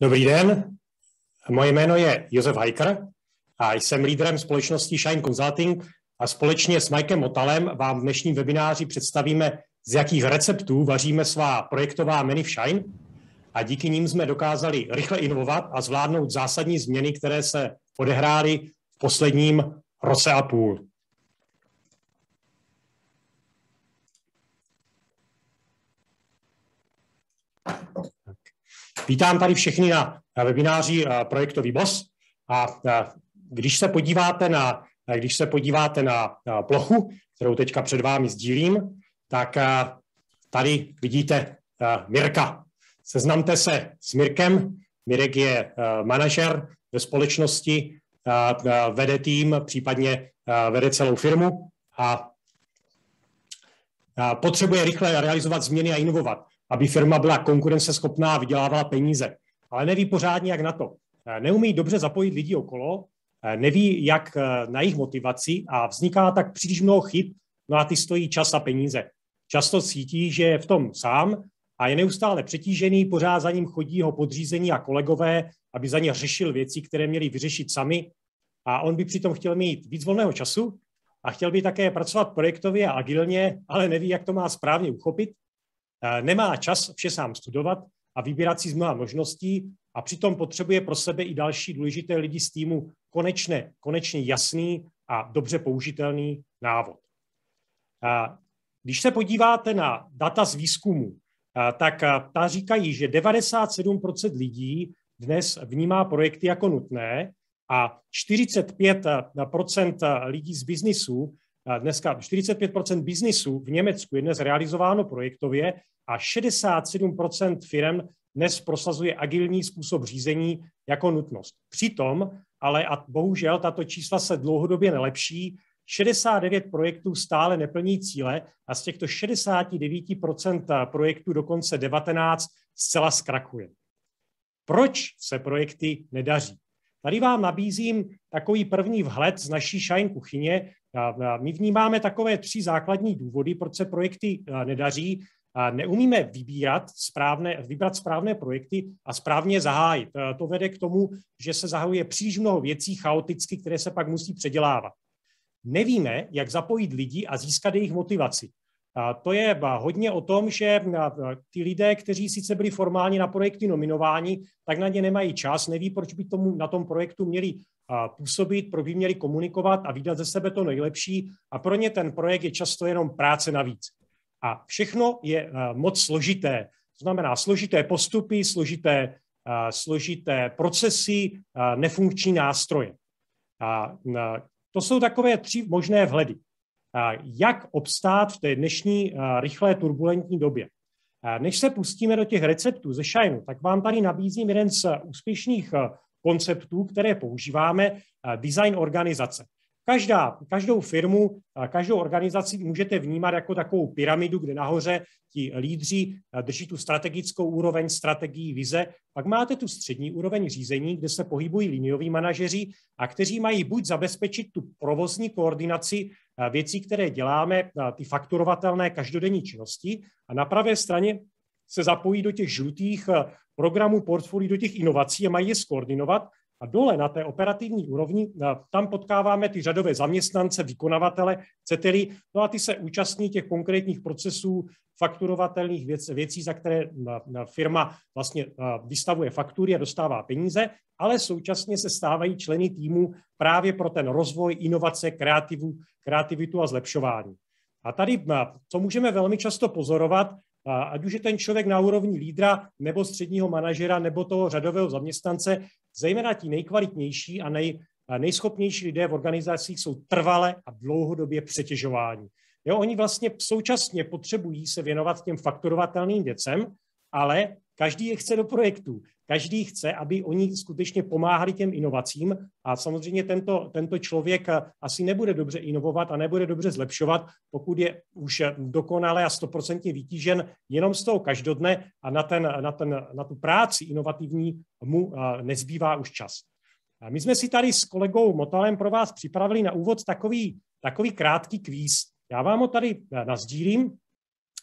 Dobrý den, moje jméno je Josef Hajker a jsem lídrem společnosti Shine Consulting a společně s Mikem Otalem vám v dnešním webináři představíme, z jakých receptů vaříme svá projektová menu v Shine a díky ním jsme dokázali rychle inovovat a zvládnout zásadní změny, které se odehrály v posledním roce a půl. Vítám tady všechny na webináři eh, projektový BOS. A eh, když se podíváte na, eh, když se podíváte na plochu, kterou teďka před vámi sdílím, tak tady vidíte Mirka. Seznamte se s Mirkem. Mirek je manažer ve společnosti, vede tým, případně vede celou firmu a potřebuje rychle realizovat změny a inovovat aby firma byla konkurenceschopná a vydělávala peníze. Ale neví pořádně, jak na to. Eh, neumí dobře zapojit lidi okolo, eh, neví, jak eh, na jejich motivaci a vzniká tak příliš mnoho chyb, no a ty stojí čas a peníze. Často cítí, že je v tom sám a je neustále přetížený, pořád za ním chodí jeho podřízení a kolegové, aby za ně řešil věci, které měli vyřešit sami a on by přitom chtěl mít víc volného času a chtěl by také pracovat projektově a agilně, ale neví, jak to má správně uchopit Eh, nemá čas vše sám studovat a vybírat si z mnoha možností a přitom potřebuje pro sebe i další důležité lidi z týmu konečně, konečně jasný a dobře použitelný návod. Eh, když se podíváte na data z výzkumu, eh, tak ta říkají, že 97% lidí dnes vnímá projekty jako nutné a 45% lidí z biznisu Dneska 45 biznisu v Německu je dnes realizováno projektově a 67 firm dnes prosazuje agilní způsob řízení jako nutnost. Přitom, ale a bohužel tato čísla se dlouhodobě nelepší, 69 projektů stále neplní cíle a z těchto 69 projektů dokonce 19 zcela zkrakuje. Proč se projekty nedaří? Tady vám nabízím takový první vhled z naší Shine kuchyně, my vnímáme takové tři základní důvody, proč se projekty nedaří. Neumíme vybírat správné, vybrat správné projekty a správně zahájit. To vede k tomu, že se zahajuje příliš mnoho věcí chaoticky, které se pak musí předělávat. Nevíme, jak zapojit lidi a získat jejich motivaci. To je hodně o tom, že ty lidé, kteří sice byli formálně na projekty nominováni, tak na ně nemají čas, neví, proč by tomu, na tom projektu měli působit, proč by měli komunikovat a vydat ze sebe to nejlepší. A pro ně ten projekt je často jenom práce navíc. A všechno je moc složité. To znamená složité postupy, složité, složité procesy, nefunkční nástroje. A to jsou takové tři možné vhledy jak obstát v té dnešní rychlé turbulentní době. Než se pustíme do těch receptů ze Shine, tak vám tady nabízím jeden z úspěšných konceptů, které používáme, design organizace. Každá, každou firmu, každou organizaci můžete vnímat jako takovou pyramidu, kde nahoře ti lídři drží tu strategickou úroveň, strategii, vize. Pak máte tu střední úroveň řízení, kde se pohybují linioví manažeři a kteří mají buď zabezpečit tu provozní koordinaci věcí, které děláme, ty fakturovatelné každodenní činnosti a na pravé straně se zapojí do těch žlutých programů portfolií, do těch inovací a mají je skoordinovat a dole na té operativní úrovni, eh, tam potkáváme ty řadové zaměstnance, vykonavatele, chcete-li, no a ty se účastní těch konkrétních procesů fakturovatelných věc, věcí, za které eh, eh, firma vlastně vystavuje faktury a dostává peníze, ale současně se stávají členy týmu právě pro ten rozvoj, inovace, kreativu, kreativitu a zlepšování. A tady, co můžeme velmi často pozorovat, ať už je ten člověk na úrovni lídra nebo středního manažera nebo toho řadového zaměstnance, Zejména ti nejkvalitnější a nej, nejschopnější lidé v organizacích jsou trvale a dlouhodobě přetěžováni. Jo, oni vlastně současně potřebují se věnovat těm fakturovatelným věcem, ale Každý je chce do projektů, každý chce, aby oni skutečně pomáhali těm inovacím a samozřejmě tento, tento člověk eh, asi nebude dobře inovovat a nebude dobře zlepšovat, pokud je už eh, dokonale a stoprocentně vytížen jenom z toho každodne a na, ten, na, ten, na tu práci inovativní mu eh, nezbývá už čas. A my jsme si tady s kolegou Motalem pro vás připravili na úvod takový, takový krátký kvíz. Já vám ho tady nazdílím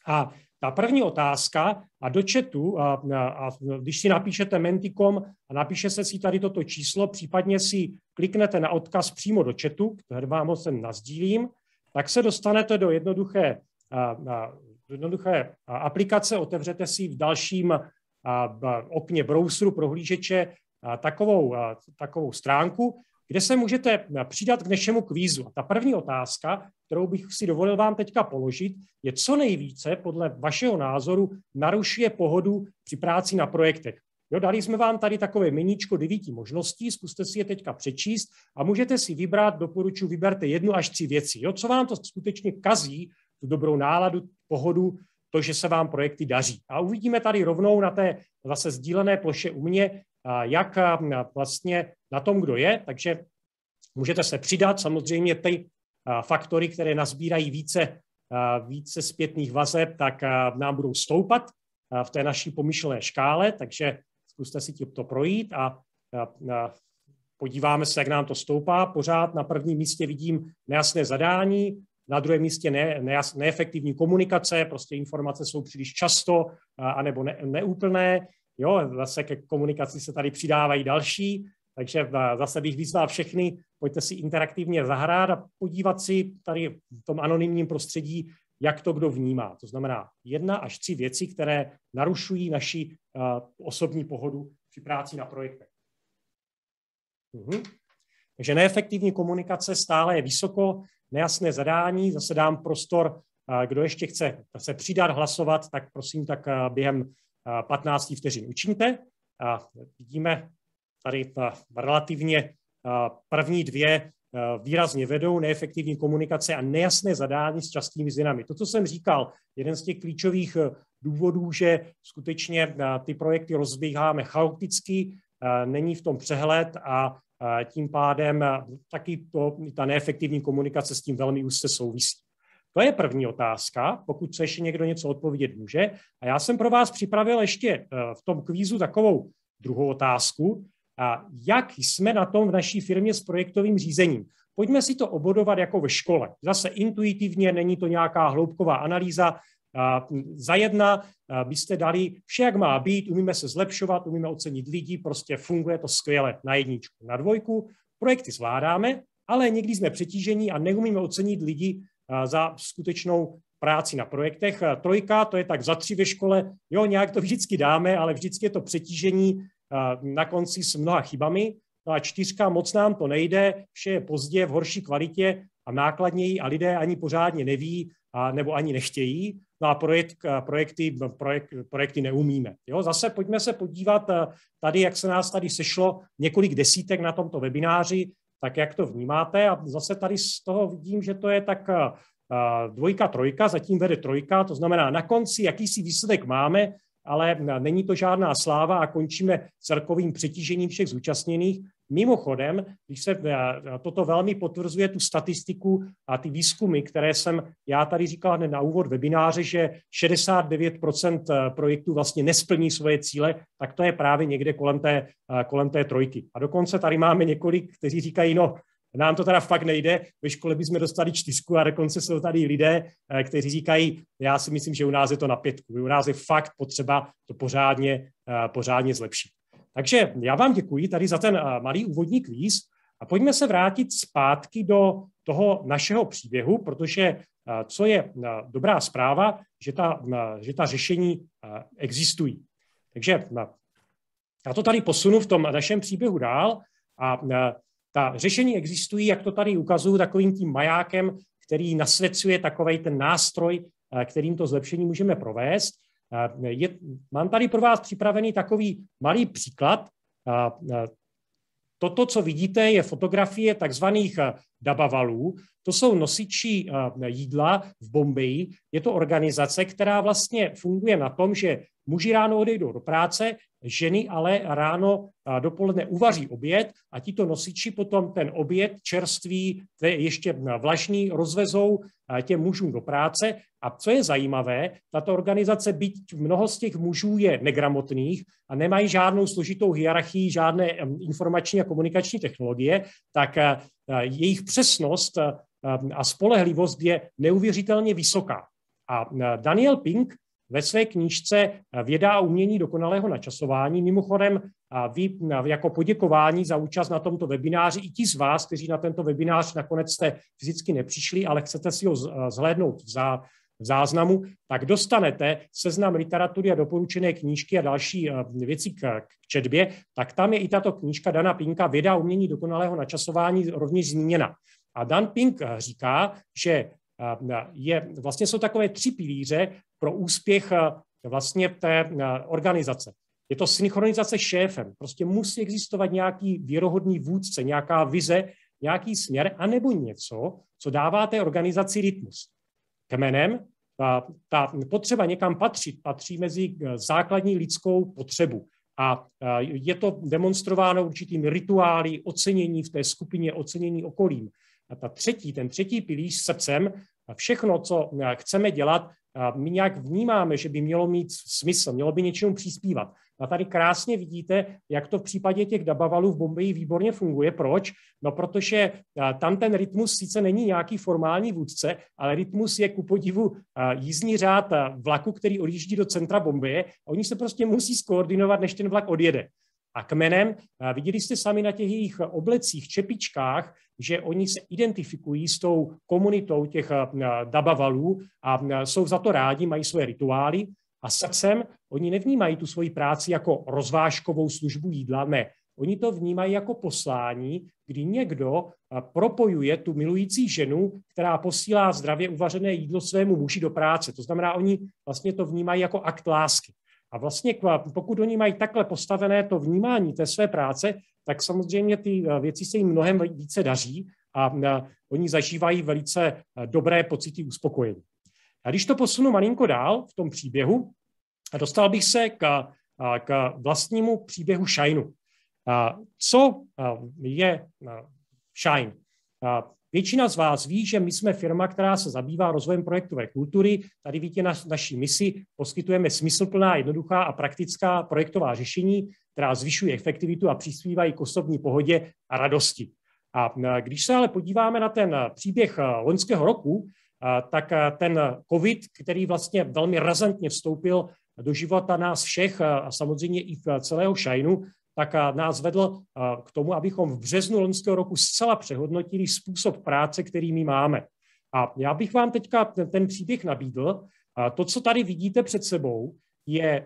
a ta první otázka a do chatu, a, a, a když si napíšete Menticom a napíše se si tady toto číslo, případně si kliknete na odkaz přímo do chatu, který vám ho sem nazdílím, tak se dostanete do jednoduché, a, a, jednoduché aplikace, otevřete si v dalším a, a, okně browseru prohlížeče a, takovou, a, takovou stránku, kde se můžete eh, přidat k dnešnímu kvízu. A ta první otázka, kterou bych si dovolil vám teďka položit, je co nejvíce podle vašeho názoru narušuje pohodu při práci na projektech. Jo, dali jsme vám tady takové miníčko devíti možností, zkuste si je teďka přečíst a můžete si vybrat, doporučuji, vyberte jednu až tři věci. Jo, co vám to skutečně kazí, tu dobrou náladu, pohodu to, že se vám projekty daří. A uvidíme tady rovnou na té zase sdílené ploše u mě, jak vlastně na tom, kdo je, takže můžete se přidat. Samozřejmě ty faktory, které nazbírají více, více zpětných vazeb, tak nám budou stoupat v té naší pomyšlené škále, takže zkuste si to projít a podíváme se, jak nám to stoupá. Pořád na prvním místě vidím nejasné zadání, na druhém místě ne, ne, neefektivní komunikace, prostě informace jsou příliš často anebo ne, neúplné, jo, zase ke komunikaci se tady přidávají další, takže zase bych vyzval všechny, pojďte si interaktivně zahrát a podívat si tady v tom anonymním prostředí, jak to kdo vnímá. To znamená jedna až tři věci, které narušují naši uh, osobní pohodu při práci na projektech. Uhum. Takže neefektivní komunikace stále je vysoko nejasné zadání. Zase dám prostor, kdo ještě chce se přidat, hlasovat, tak prosím, tak během 15 vteřin učiňte. Vidíme tady ta relativně první dvě výrazně vedou neefektivní komunikace a nejasné zadání s častými změnami. To, co jsem říkal, jeden z těch klíčových e, důvodů, že skutečně ty projekty rozbíháme chaoticky, není v tom přehled a tím pádem taky to, ta neefektivní komunikace s tím velmi úzce souvisí. To je první otázka, pokud se ještě někdo něco odpovědět může. A já jsem pro vás připravil ještě eh, v tom kvízu takovou druhou otázku, a jak jsme na tom v naší firmě s projektovým řízením. Pojďme si to obodovat jako ve škole. Zase intuitivně, není to nějaká hloubková analýza, za jedna byste dali vše, jak má být, umíme se zlepšovat, umíme ocenit lidi, prostě funguje to skvěle na jedničku, na dvojku, projekty zvládáme, ale někdy jsme přetížení a neumíme ocenit lidi za skutečnou práci na projektech. Trojka, to je tak za tři ve škole, jo, nějak to vždycky dáme, ale vždycky je to přetížení na konci s mnoha chybami. No a čtyřka, moc nám to nejde, vše je pozdě, v horší kvalitě a nákladněji a lidé ani pořádně neví, a, nebo ani nechtějí. No a projekt, eh, projekty, no, projek, projekty neumíme. Jo? Zase pojďme se podívat eh, tady, jak se nás tady sešlo několik desítek na tomto webináři, tak jak to vnímáte. A zase tady z toho vidím, že to je tak eh, dvojka, trojka, zatím vede trojka, to znamená na konci jakýsi výsledek máme, ale není to žádná sláva a končíme celkovým přetížením všech zúčastněných, Mimochodem, když se toto velmi potvrzuje tu statistiku a ty výzkumy, které jsem já tady říkal hned na úvod webináře, že 69% eh, projektů vlastně nesplní svoje cíle, tak to je právě někde kolem té, eh, kolem té trojky. A dokonce tady máme několik, kteří říkají, no, nám to teda fakt nejde, ve škole bychom dostali čtyřku a dokonce jsou tady lidé, eh, kteří říkají, já si myslím, že u nás je to na pětku, u nás je fakt potřeba to pořádně, pořádně zlepšit. Takže já vám děkuji tady za ten eh, malý úvodní kvíz a pojďme se vrátit zpátky do toho našeho příběhu, protože eh, co je eh, dobrá zpráva, že ta, že ta řešení existují. Takže já to tady posunu v tom našem příběhu dál a ta řešení existují, jak to tady ukazuju, takovým tím majákem, který nasvěcuje takový ten nástroj, kterým to zlepšení můžeme provést. E, je, mám tady pro vás připravený takový malý příklad. Toto, co vidíte, je fotografie takzvaných e, dabavalů. To jsou nosiči e, jídla v Bombeji. Je to organizace, která vlastně funguje na tom, že muži ráno odejdou do práce, Ženy ale ráno a dopoledne uvaří oběd a tito nosiči potom ten oběd čerstvý, to je ještě vlažný, rozvezou těm mužům do práce. A co je zajímavé, tato organizace, byť mnoho z těch mužů je negramotných a nemají žádnou složitou hierarchii, žádné informační a komunikační technologie, tak jejich přesnost a spolehlivost je neuvěřitelně vysoká. A Daniel Pink ve své knížce Věda a umění dokonalého načasování. Mimochodem, vy jako poděkování za účast na tomto webináři, i ti z vás, kteří na tento webinář nakonec jste fyzicky nepřišli, ale chcete si ho zhlédnout v záznamu, tak dostanete seznam literatury a doporučené knížky a další věci k, četbě, tak tam je i tato knížka Dana Pinka Věda umění dokonalého načasování rovněž zmíněna. A Dan Pink říká, že je, vlastně jsou takové tři pilíře, pro úspěch eh, vlastně té eh, organizace. Je to synchronizace šéfem. Prostě musí existovat nějaký věrohodný vůdce, nějaká vize, nějaký směr, anebo něco, co dává té organizaci rytmus. Kmenem ta, ta potřeba někam patřit patří mezi eh, základní lidskou potřebu. A je to demonstrováno určitými rituály, ocenění v té skupině, ocenění okolím. A ta třetí, ten třetí pilíř srdcem, všechno, co eh, chceme dělat, my nějak vnímáme, že by mělo mít smysl, mělo by něčemu přispívat. A tady krásně vidíte, jak to v případě těch dabavalů v Bombeji výborně funguje. Proč? No protože eh, tam ten rytmus sice není nějaký formální vůdce, ale rytmus je ku podivu eh, jízdní řád vlaku, který odjíždí do centra Bombeje. Oni se prostě musí skoordinovat, než ten vlak odjede a kmenem. Viděli jste sami na těch jejich oblecích, čepičkách, že oni se identifikují s tou komunitou těch dabavalů a jsou za to rádi, mají své rituály a srdcem oni nevnímají tu svoji práci jako rozvážkovou službu jídla, ne. Oni to vnímají jako poslání, kdy někdo propojuje tu milující ženu, která posílá zdravě uvařené jídlo svému muži do práce. To znamená, oni vlastně to vnímají jako akt lásky. A vlastně pokud oni mají takhle postavené to vnímání té své práce, tak samozřejmě ty eh, věci se jim mnohem více daří a eh, oni zažívají velice eh, dobré pocity uspokojení. A když to posunu malinko dál v tom příběhu, dostal bych se k, k vlastnímu příběhu Shineu. Co je Shine? Většina z vás ví, že my jsme firma, která se zabývá rozvojem projektové kultury. Tady víte na, naší misi, poskytujeme smysluplná, jednoduchá a praktická projektová řešení, která zvyšují efektivitu a přispívají k osobní pohodě a radosti. A když se ale podíváme na ten příběh eh, loňského roku, eh, tak eh, ten COVID, který vlastně velmi razantně vstoupil do života nás všech a samozřejmě i celého šajnu, tak eh, nás vedl eh, k tomu, abychom v březnu loňského roku zcela přehodnotili způsob práce, který my máme. A já bych vám teďka ten příběh nabídl. To, co tady vidíte před sebou, je eh,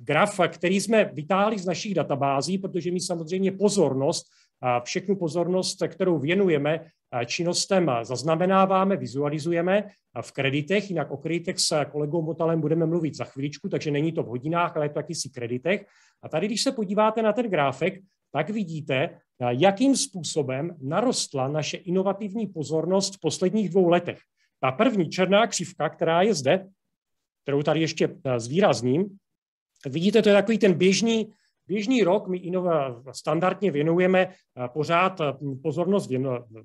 graf, který jsme vytáhli z našich databází, protože my samozřejmě pozornost, všechnu pozornost, kterou věnujeme činnostem zaznamenáváme, vizualizujeme v kreditech, jinak o kreditech s kolegou Motalem budeme mluvit za chvíličku, takže není to v hodinách, ale je to jakýsi kreditech. A tady, když se podíváte na ten gráfek, tak vidíte, jakým způsobem narostla naše inovativní pozornost v posledních dvou letech. Ta první černá křivka, která je zde, kterou tady ještě zvýrazním, vidíte, to je takový ten běžný Běžný rok my standardně věnujeme eh, pořád eh, pozornost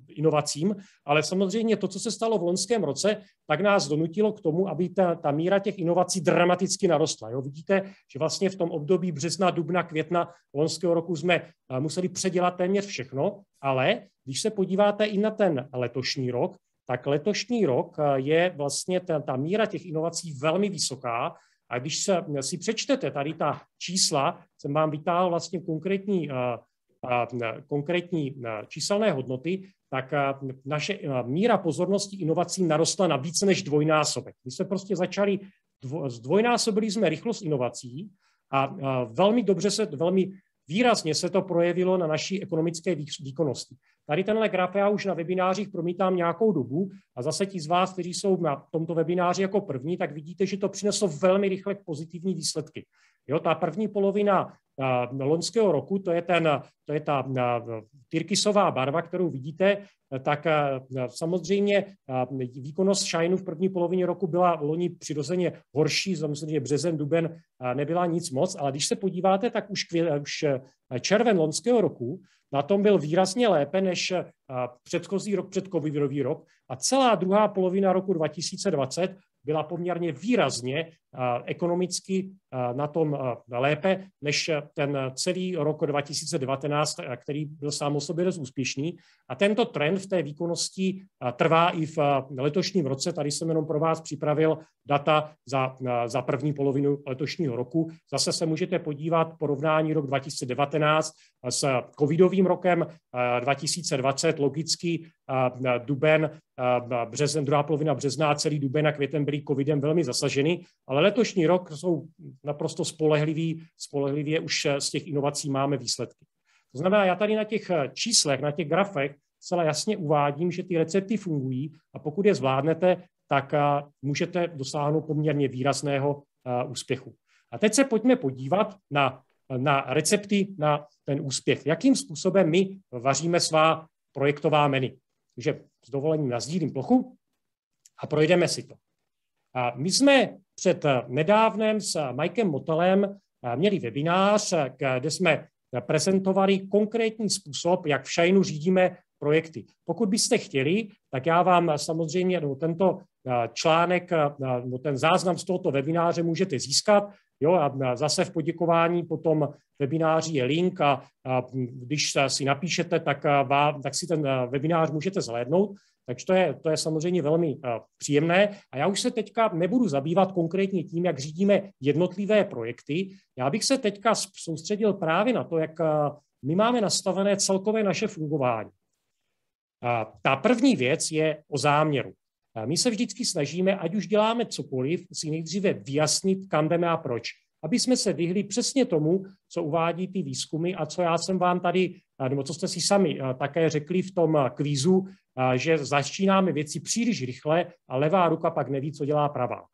inovacím, ale samozřejmě to, co se stalo v loňském roce, tak nás donutilo k tomu, aby ta, ta míra těch inovací dramaticky narostla. Jo? Vidíte, že vlastně v tom období března, dubna, května loňského roku jsme eh, museli předělat téměř všechno, ale když se podíváte i na ten letošní rok, tak letošní rok je vlastně ta, ta míra těch inovací velmi vysoká a když se, eh, si přečtete tady ta čísla, jsem vám vytáhl vlastně konkrétní, eh, eh, konkrétní číselné hodnoty, tak naše míra pozornosti inovací narostla na více než dvojnásobek. My jsme prostě začali, dvo, zdvojnásobili jsme rychlost inovací a velmi dobře se, velmi výrazně se to projevilo na naší ekonomické výkonnosti. Tady tenhle graf já už na webinářích promítám nějakou dobu a zase ti z vás, kteří jsou na tomto webináři jako první, tak vidíte, že to přineslo velmi rychle pozitivní výsledky. Jo, ta první polovina eh, loňského roku, to je, ten, to je ta eh, tyrkysová barva, kterou vidíte, eh, tak samozřejmě výkonnost Shineu v první polovině roku byla loni přirozeně horší, samozřejmě březen, duben nebyla nic moc, ale když se podíváte, tak už, už červen loňského roku na tom byl výrazně lépe než eh, předchozí rok, předcovidový rok a celá druhá polovina roku 2020 byla poměrně výrazně ekonomicky na tom lépe než ten celý rok 2019, který byl sám o sobě dost úspěšný. A tento trend v té výkonnosti trvá i v letošním roce. Tady jsem jenom pro vás připravil data za, za první polovinu letošního roku. Zase se můžete podívat porovnání rok 2019 s covidovým rokem 2020. Logicky duben, březen, druhá polovina března, celý duben a květen byly covidem velmi zasaženy, ale ale letošní rok jsou naprosto spolehlivý, spolehlivě už eh, z těch inovací máme výsledky. To znamená, já tady na těch eh, číslech, na těch grafech celá jasně uvádím, že ty recepty fungují a pokud je zvládnete, tak eh, můžete dosáhnout poměrně výrazného úspěchu. A teď se pojďme podívat na, na recepty na ten úspěch. Jakým způsobem my vaříme svá projektová menu. Takže s dovolením nazdílím plochu a projdeme si to. A my jsme před eh, nedávnem s eh, Mikem Motelem eh, měli webinář, kde jsme prezentovali konkrétní způsob, jak v Shineu řídíme projekty. Pokud byste chtěli, tak já vám samozřejmě no, tento článek, no, ten záznam z tohoto webináře můžete získat. Jo, a zase v poděkování potom webináři je link a, a když si napíšete, tak, a, tak si ten webinář můžete zhlédnout. Takže to je, to je samozřejmě velmi eh, příjemné. A já už se teďka nebudu zabývat konkrétně tím, jak řídíme jednotlivé projekty. Já bych se teďka soustředil právě na to, jak eh, my máme nastavené celkové naše fungování. A eh, ta první věc je o záměru. A my se vždycky snažíme, ať už děláme cokoliv, si nejdříve vyjasnit, kam jdeme a proč. Aby jsme se vyhli přesně tomu, co uvádí ty výzkumy a co já jsem vám tady, nebo co jste si sami také řekli v tom kvízu, že začínáme věci příliš rychle a levá ruka pak neví, co dělá pravá.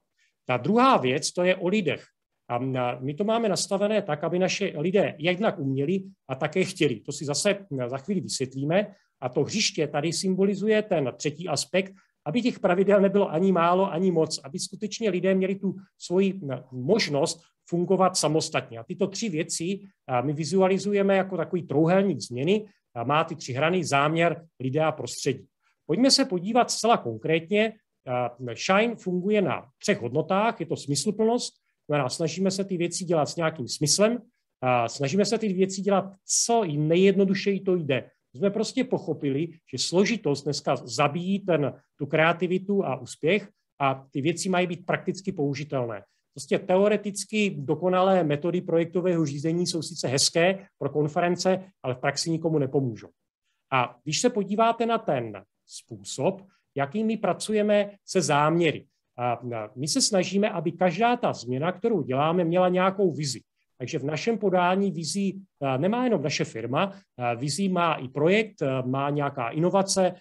Ta druhá věc, to je o lidech. A my to máme nastavené tak, aby naše lidé jednak uměli a také chtěli. To si zase za chvíli vysvětlíme. A to hřiště tady symbolizuje ten třetí aspekt, aby těch pravidel nebylo ani málo, ani moc, aby skutečně lidé měli tu svoji možnost fungovat samostatně. A tyto tři věci my vizualizujeme jako takový trouhelník změny, a má ty tři hrany, záměr, lidé a prostředí. Pojďme se podívat zcela konkrétně. Shine funguje na třech hodnotách. Je to smysluplnost, znamená, snažíme se ty věci dělat s nějakým smyslem, snažíme se ty věci dělat co nejjednodušeji to jde. Jsme prostě pochopili, že složitost dneska zabíjí ten, tu kreativitu a úspěch a ty věci mají být prakticky použitelné. Prostě teoreticky dokonalé metody projektového řízení jsou sice hezké pro konference, ale v praxi nikomu nepomůžou. A když se podíváte na ten způsob, jakými pracujeme se záměry. A my se snažíme, aby každá ta změna, kterou děláme, měla nějakou vizi. Takže v našem podání vizí nemá jenom naše firma, vizí má i projekt, má nějaká inovace,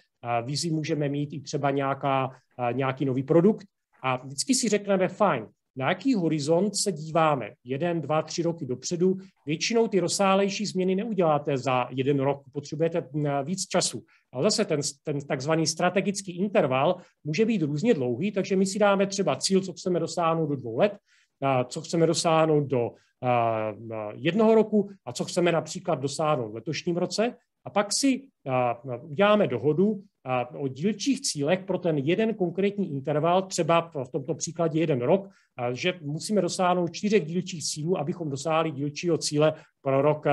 vizí můžeme mít i třeba nějaká, nějaký nový produkt. A vždycky si řekneme, fajn, na jaký horizont se díváme. Jeden, dva, tři roky dopředu. Většinou ty rozsálejší změny neuděláte za jeden rok, potřebujete mm, víc času. Ale zase ten, ten takzvaný strategický interval může být různě dlouhý, takže my si dáme třeba cíl, co chceme dosáhnout do dvou let, co chceme dosáhnout do jednoho roku a co chceme například dosáhnout v letošním roce. A pak si uděláme dohodu, o dílčích cílech pro ten jeden konkrétní interval, třeba v tomto příkladě jeden rok, že musíme dosáhnout čtyřech dílčích cílů, abychom dosáhli dílčího cíle pro rok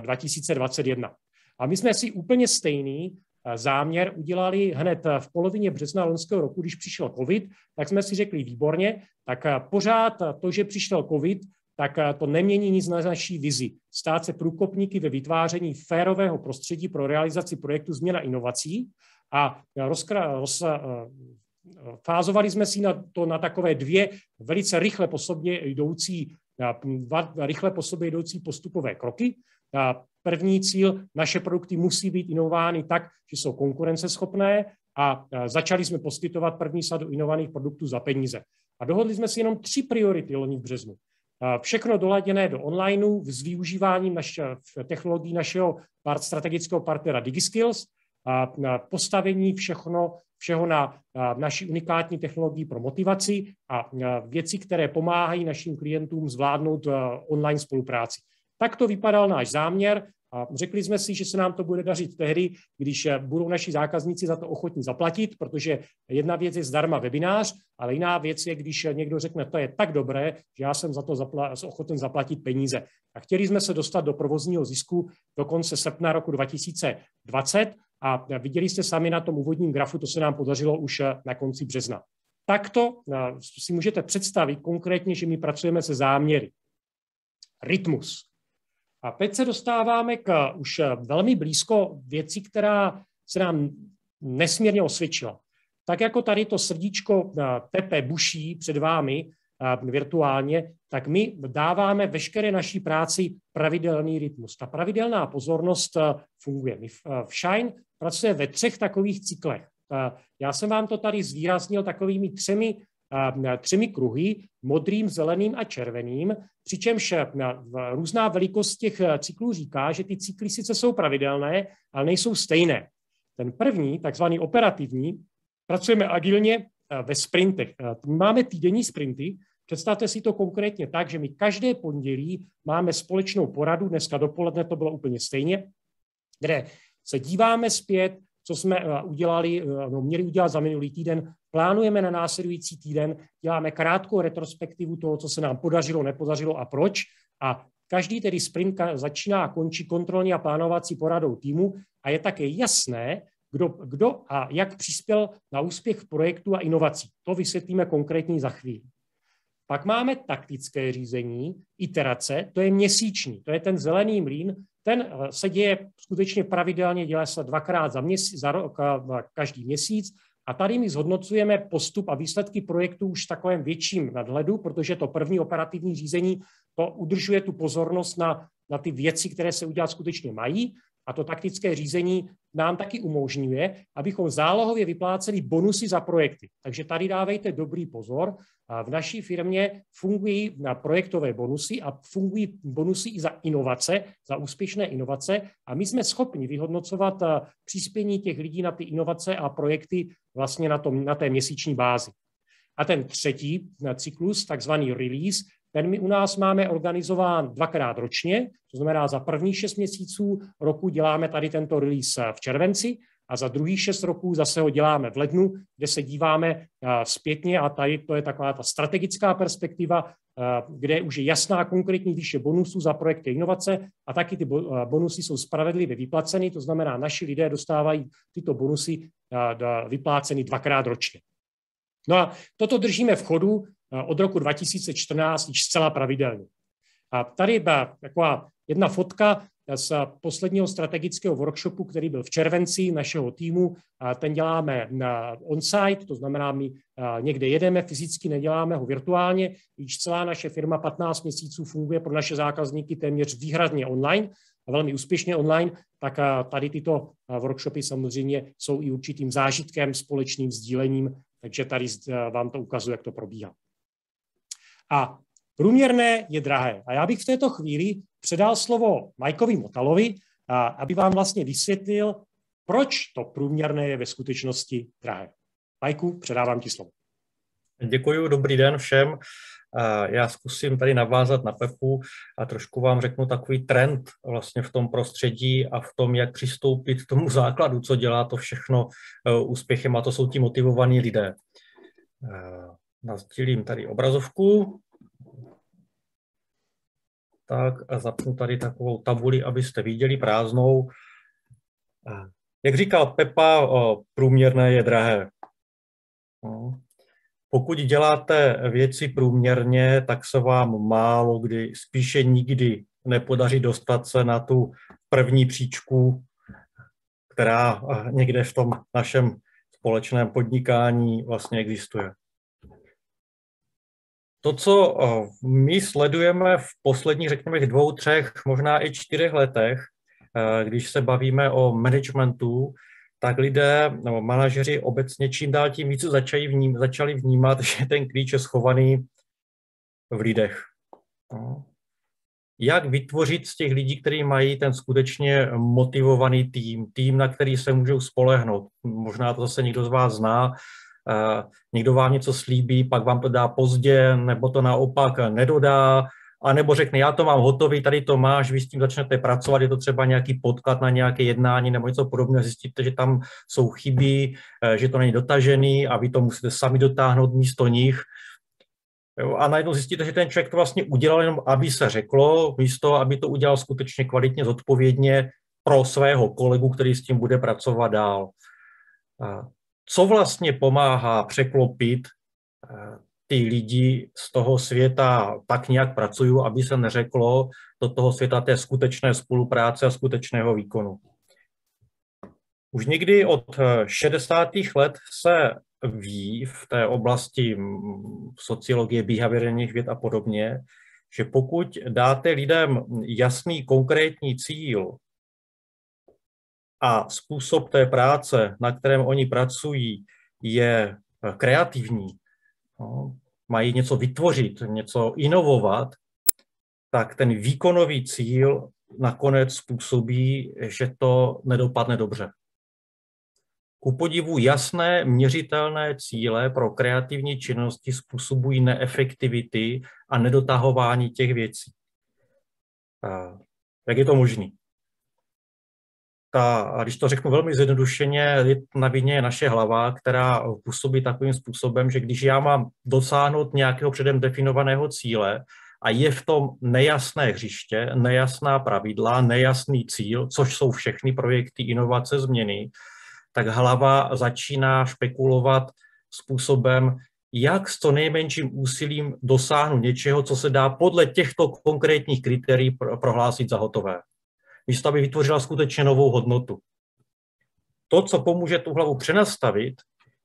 2021. A my jsme si úplně stejný záměr udělali hned v polovině března loňského roku, když přišel COVID, tak jsme si řekli výborně, tak pořád to, že přišel COVID, tak eh, to nemění nic na naší vizi. Stát se průkopníky ve vytváření férového prostředí pro realizaci projektu změna inovací a eh, rozkra, roz, eh, fázovali jsme si na to na takové dvě velice rychle po sobě jdoucí, dva rychle po sobě jdoucí postupové kroky. První cíl, naše produkty musí být inovány tak, že jsou konkurenceschopné a začali jsme poskytovat první sadu inovovaných produktů za peníze. A dohodli jsme si jenom tři priority loni v březnu. Eh, všechno doladěné do onlineu s využíváním naš, eh, technologií našeho part strategického partnera DigiSkills, na postavení všechno, všeho na eh, naší unikátní technologii pro motivaci a věci, které pomáhají našim klientům zvládnout online spolupráci. Tak to vypadal náš záměr a řekli jsme si, že se nám to bude dařit tehdy, když eh, budou naši zákazníci za to ochotní zaplatit, protože jedna věc je zdarma webinář, ale jiná věc je, když eh, někdo řekne, to je tak dobré, že já jsem za to zapla- ochoten zaplatit peníze. A chtěli jsme se dostat do provozního zisku do konce srpna roku 2020 a eh, viděli jste sami na tom úvodním grafu, to se nám podařilo už na konci března. Takto si můžete představit konkrétně, že my pracujeme se záměry. Rytmus. A teď se dostáváme k eh, už eh, velmi blízko věci, která se nám nesmírně osvědčila. Tak jako tady to srdíčko Pepe eh, buší před vámi virtuálně, tak my dáváme veškeré naší práci pravidelný rytmus. Ta pravidelná pozornost funguje. V Shine pracuje ve třech takových cyklech. Já jsem vám to tady zvýraznil takovými třemi třemi kruhy, modrým, zeleným a červeným, přičemž různá velikost těch eh, cyklů říká, že ty cykly sice jsou pravidelné, ale nejsou stejné. Ten první, takzvaný operativní, pracujeme agilně eh, ve sprintech. Eh, máme týdenní sprinty, Představte si to konkrétně tak, že my každé pondělí máme společnou poradu, dneska dopoledne to bylo úplně stejně, kde se díváme zpět co jsme eh, udělali, no, měli udělat za minulý týden, plánujeme na následující týden, děláme krátkou retrospektivu toho, co se nám podařilo, nepodařilo a proč. A každý tedy sprint začíná a končí kontrolní a plánovací poradou týmu a je také jasné, kdo, kdo a jak přispěl na úspěch projektu a inovací. To vysvětlíme konkrétní za chvíli. Pak máme taktické řízení, iterace, to je měsíční, to je ten zelený mlín, ten eh, se děje skutečně pravidelně, dělá se dvakrát za, měsíc, za rok, eh, každý měsíc. A tady my zhodnocujeme postup a výsledky projektu už v takovém větším nadhledu, protože to první operativní řízení to udržuje tu pozornost na, na ty věci, které se udělat skutečně mají a to taktické řízení nám taky umožňuje, abychom zálohově vypláceli bonusy za projekty. Takže tady dávejte dobrý pozor. V naší firmě fungují na projektové bonusy a fungují bonusy i za inovace, za úspěšné inovace a my jsme schopni vyhodnocovat příspění těch lidí na ty inovace a projekty vlastně na, tom, na té měsíční bázi. A ten třetí cyklus, takzvaný release, ten my u nás máme organizován dvakrát ročně, to znamená za první šest měsíců roku děláme tady tento release eh, v červenci a za druhý šest roků zase ho děláme v lednu, kde se díváme eh, zpětně a tady to je taková ta strategická perspektiva, eh, kde už je jasná konkrétní výše bonusů za projekty inovace a taky ty bonusy jsou spravedlivě vyplaceny, to znamená, naši lidé dostávají tyto bonusy vypláceny dvakrát ročně. No a toto držíme v chodu Eh, od roku 2014 již zcela pravidelně. A tady je taková jedna fotka eh, z posledního strategického workshopu, který byl v červenci našeho týmu. A ten děláme na on-site, to znamená, my eh, někde jedeme fyzicky, neděláme ho virtuálně. Již celá naše firma 15 měsíců funguje pro naše zákazníky téměř výhradně online a velmi úspěšně online, tak tady tyto workshopy samozřejmě jsou i určitým zážitkem, společným sdílením, takže tady vám to ukazuje, jak to probíhá. A průměrné je drahé. A já bych v této chvíli předal slovo Majkovi Motalovi, a, aby vám vlastně vysvětlil, proč to průměrné je ve skutečnosti drahé. Majku, předávám ti slovo. Děkuji, dobrý den všem. Já zkusím tady navázat na Pepu a trošku vám řeknu takový trend vlastně v tom prostředí a v tom, jak přistoupit k tomu základu, co dělá to všechno e, úspěchem a to jsou ti motivovaní lidé. E, Nazdílím tady obrazovku. Tak a zapnu tady takovou tabuli, abyste viděli prázdnou. Jak říkal Pepa, průměrné je drahé. No. Pokud děláte věci průměrně, tak se vám málo kdy, spíše nikdy nepodaří dostat se na tu první příčku, která někde v tom našem společném podnikání vlastně existuje. To, co eh, my sledujeme v posledních, řekněme, dvou, třech, možná i čtyřech letech, eh, když se bavíme o managementu, tak lidé nebo manažeři obecně čím dál tím více začali, vním, začali vnímat, že ten klíč je schovaný v lidech. No. Jak vytvořit z těch lidí, kteří mají ten skutečně motivovaný tým, tým, na který se můžou spolehnout. Možná to zase někdo z vás zná, Eh, někdo vám něco slíbí, pak vám to dá pozdě, nebo to naopak nedodá, a nebo řekne, já to mám hotový, tady to máš, vy s tím začnete pracovat, je to třeba nějaký podklad na nějaké jednání nebo něco podobného, zjistíte, že tam jsou chyby, eh, že to není dotažený a vy to musíte sami dotáhnout místo nich. a najednou zjistíte, že ten člověk to vlastně udělal jenom, aby se řeklo, místo, aby to udělal skutečně kvalitně, zodpovědně pro svého kolegu, který s tím bude pracovat dál co vlastně pomáhá překlopit eh, ty lidi z toho světa tak nějak pracují, aby se neřeklo do toho světa té skutečné spolupráce a skutečného výkonu. Už někdy od 60. Eh, let se ví v té oblasti sociologie, behaviorálních věd a podobně, že pokud dáte lidem jasný konkrétní cíl, a způsob té práce, na kterém oni pracují, je eh, kreativní, no, mají něco vytvořit, něco inovovat, tak ten výkonový cíl nakonec způsobí, že to nedopadne dobře. Ku podivu jasné, měřitelné cíle pro kreativní činnosti způsobují neefektivity a nedotahování těch věcí. Eh, jak je to možné? ta, když to řeknu velmi zjednodušeně, na vině je naše hlava, která působí takovým způsobem, že když já mám dosáhnout nějakého předem definovaného cíle a je v tom nejasné hřiště, nejasná pravidla, nejasný cíl, což jsou všechny projekty inovace změny, tak hlava začíná špekulovat způsobem, jak s to nejmenším úsilím dosáhnu něčeho, co se dá podle těchto konkrétních kritérií prohlásit za hotové místo aby vytvořila skutečně novou hodnotu. To, co pomůže tu hlavu přenastavit,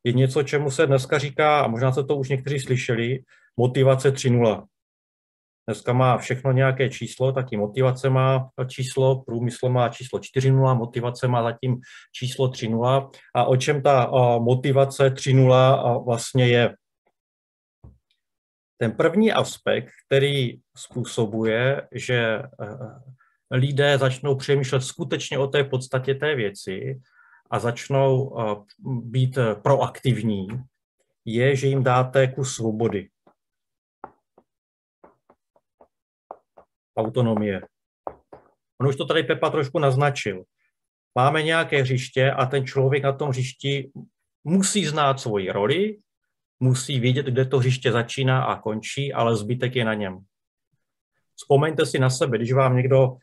je něco, čemu se dneska říká, a možná se to už někteří slyšeli, motivace 3.0. Dneska má všechno nějaké číslo, tak i motivace má číslo, průmysl má číslo 4.0, motivace má zatím číslo 3.0. A o čem ta motivace 3.0 vlastně je? Ten první aspekt, který způsobuje, že eh, lidé začnou přemýšlet skutečně o té podstatě té věci a začnou eh, být eh, proaktivní, je, že jim dáte kus svobody. Autonomie. On už to tady Pepa trošku naznačil. Máme nějaké hřiště a ten člověk na tom hřišti musí znát svoji roli, musí vědět, kde to hřiště začíná a končí, ale zbytek je na něm. Vzpomeňte si na sebe, když vám někdo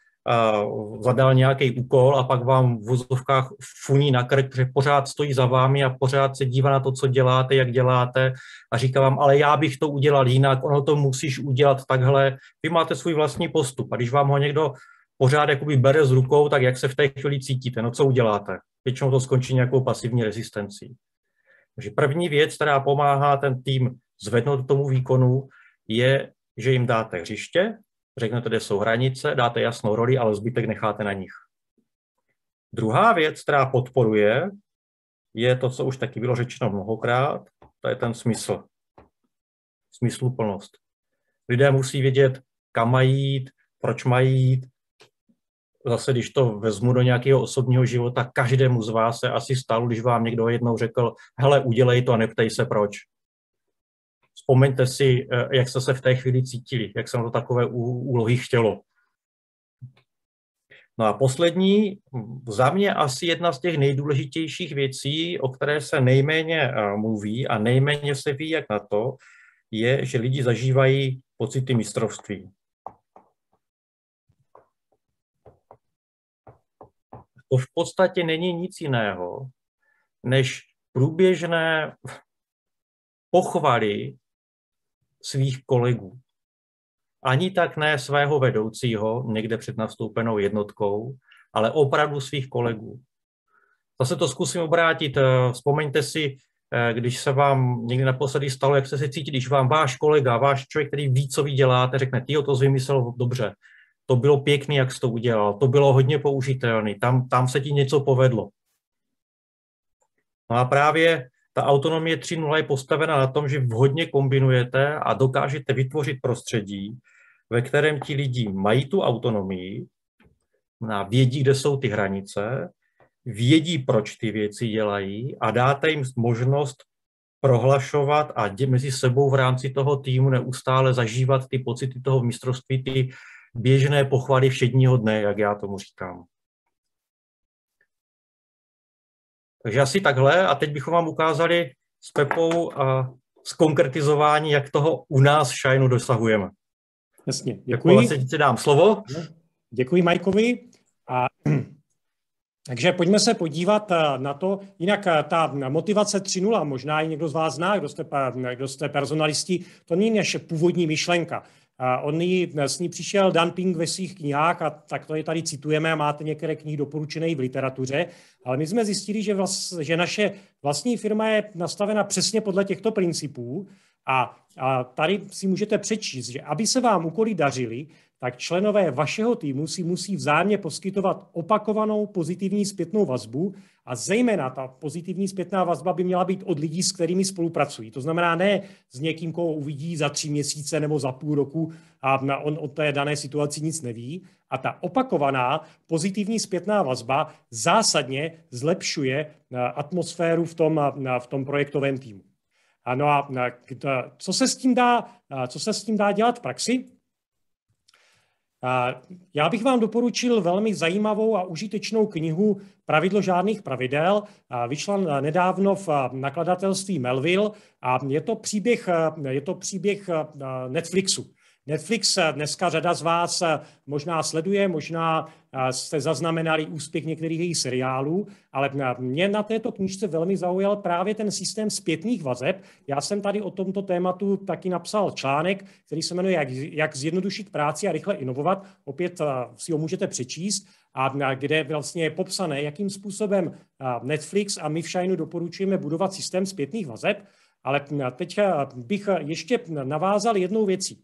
zadal nějaký úkol a pak vám v vozovkách funí na krk, že pořád stojí za vámi a pořád se dívá na to, co děláte, jak děláte a říká vám, ale já bych to udělal jinak, ono to musíš udělat takhle. Vy máte svůj vlastní postup a když vám ho někdo pořád jakoby bere s rukou, tak jak se v té chvíli cítíte, no co uděláte? Většinou to skončí nějakou pasivní rezistencí. Takže první věc, která pomáhá ten tým zvednout tomu výkonu, je, že jim dáte hřiště, řeknete, kde jsou hranice, dáte jasnou roli, ale zbytek necháte na nich. Druhá věc, která podporuje, je to, co už taky bylo řečeno mnohokrát, to je ten smysl. Smysluplnost. Lidé musí vědět, kam mají jít, proč mají jít. Zase, když to vezmu do nějakého osobního života, každému z vás se asi stalo, když vám někdo jednou řekl, hele, udělej to a neptej se proč. Vzpomeňte si, eh, jak jste se v té chvíli cítili, jak se na to takové úlohy chtělo. No a poslední, hm, za mě asi jedna z těch nejdůležitějších věcí, o které se nejméně eh, mluví a nejméně se ví, jak na to, je, že lidi zažívají pocity mistrovství. To v podstatě není nic jiného, než průběžné pochvaly svých kolegů. Ani tak ne svého vedoucího někde před nastoupenou jednotkou, ale opravdu svých kolegů. Zase to zkusím obrátit. Eh, vzpomeňte si, eh, když se vám někdy naposledy stalo, jak se se cítí, když vám váš kolega, váš člověk, který ví, co vy děláte, řekne, ty to jsi vymyslel dobře, to bylo pěkný, jak jsi to udělal, to bylo hodně použitelné, tam, tam se ti něco povedlo. No a právě ta autonomie 3.0 je postavena na tom, že vhodně kombinujete a dokážete vytvořit prostředí, ve kterém ti lidi mají tu autonomii, vědí, kde jsou ty hranice, vědí, proč ty věci dělají a dáte jim možnost prohlašovat a dě, mezi sebou v rámci toho týmu neustále zažívat ty pocity toho mistrovství, ty běžné pochvaly všedního dne, jak já tomu říkám. Takže asi takhle a teď bychom vám ukázali s Pepou a zkonkretizování, jak toho u nás v Shineu dosahujeme. Jasně, jako děkuji. Vlastně ti dám slovo. Děkuji Majkovi. A, takže pojďme se podívat eh, na to. Jinak eh, ta motivace 3.0, možná i někdo z vás zná, kdo jste, kdo jste personalisti, to není naše původní myšlenka. A on jí, s ní přišel Dan Ping ve svých knihách a tak to je tady citujeme a máte některé knihy doporučené v literatuře, ale my jsme zjistili, že, vlast, že naše vlastní firma je nastavena přesně podle těchto principů a, a tady si můžete přečíst, že aby se vám úkoly dařily, tak členové vašeho týmu si musí vzájemně poskytovat opakovanou pozitivní zpětnou vazbu a zejména ta pozitivní zpětná vazba by měla být od lidí, s kterými spolupracují. To znamená ne s někým, koho uvidí za tři měsíce nebo za půl roku a na on o té dané situaci nic neví. A ta opakovaná pozitivní zpětná vazba zásadně zlepšuje eh, atmosféru v tom, eh, v tom projektovém týmu. Ano a eh, co se, s tím dá, co se s tím dá dělat v praxi? Já bych vám doporučil velmi zajímavou a užitečnou knihu Pravidlo žádných pravidel. Vyšla nedávno v nakladatelství Melville a je to příběh, je to příběh Netflixu. Netflix eh, dneska řada z vás eh, možná sleduje, možná eh, jste zaznamenali úspěch některých jejich seriálů, ale mě na této knižce velmi zaujal právě ten systém zpětných vazeb. Já jsem tady o tomto tématu taky napsal článek, který se jmenuje Jak, jak zjednodušit práci a rychle inovovat. Opět si ho můžete přečíst a kde vlastně je popsané, jakým způsobem Netflix a my v Shineu doporučujeme budovat systém zpětných vazeb. Ale teď bych ještě navázal jednou věcí.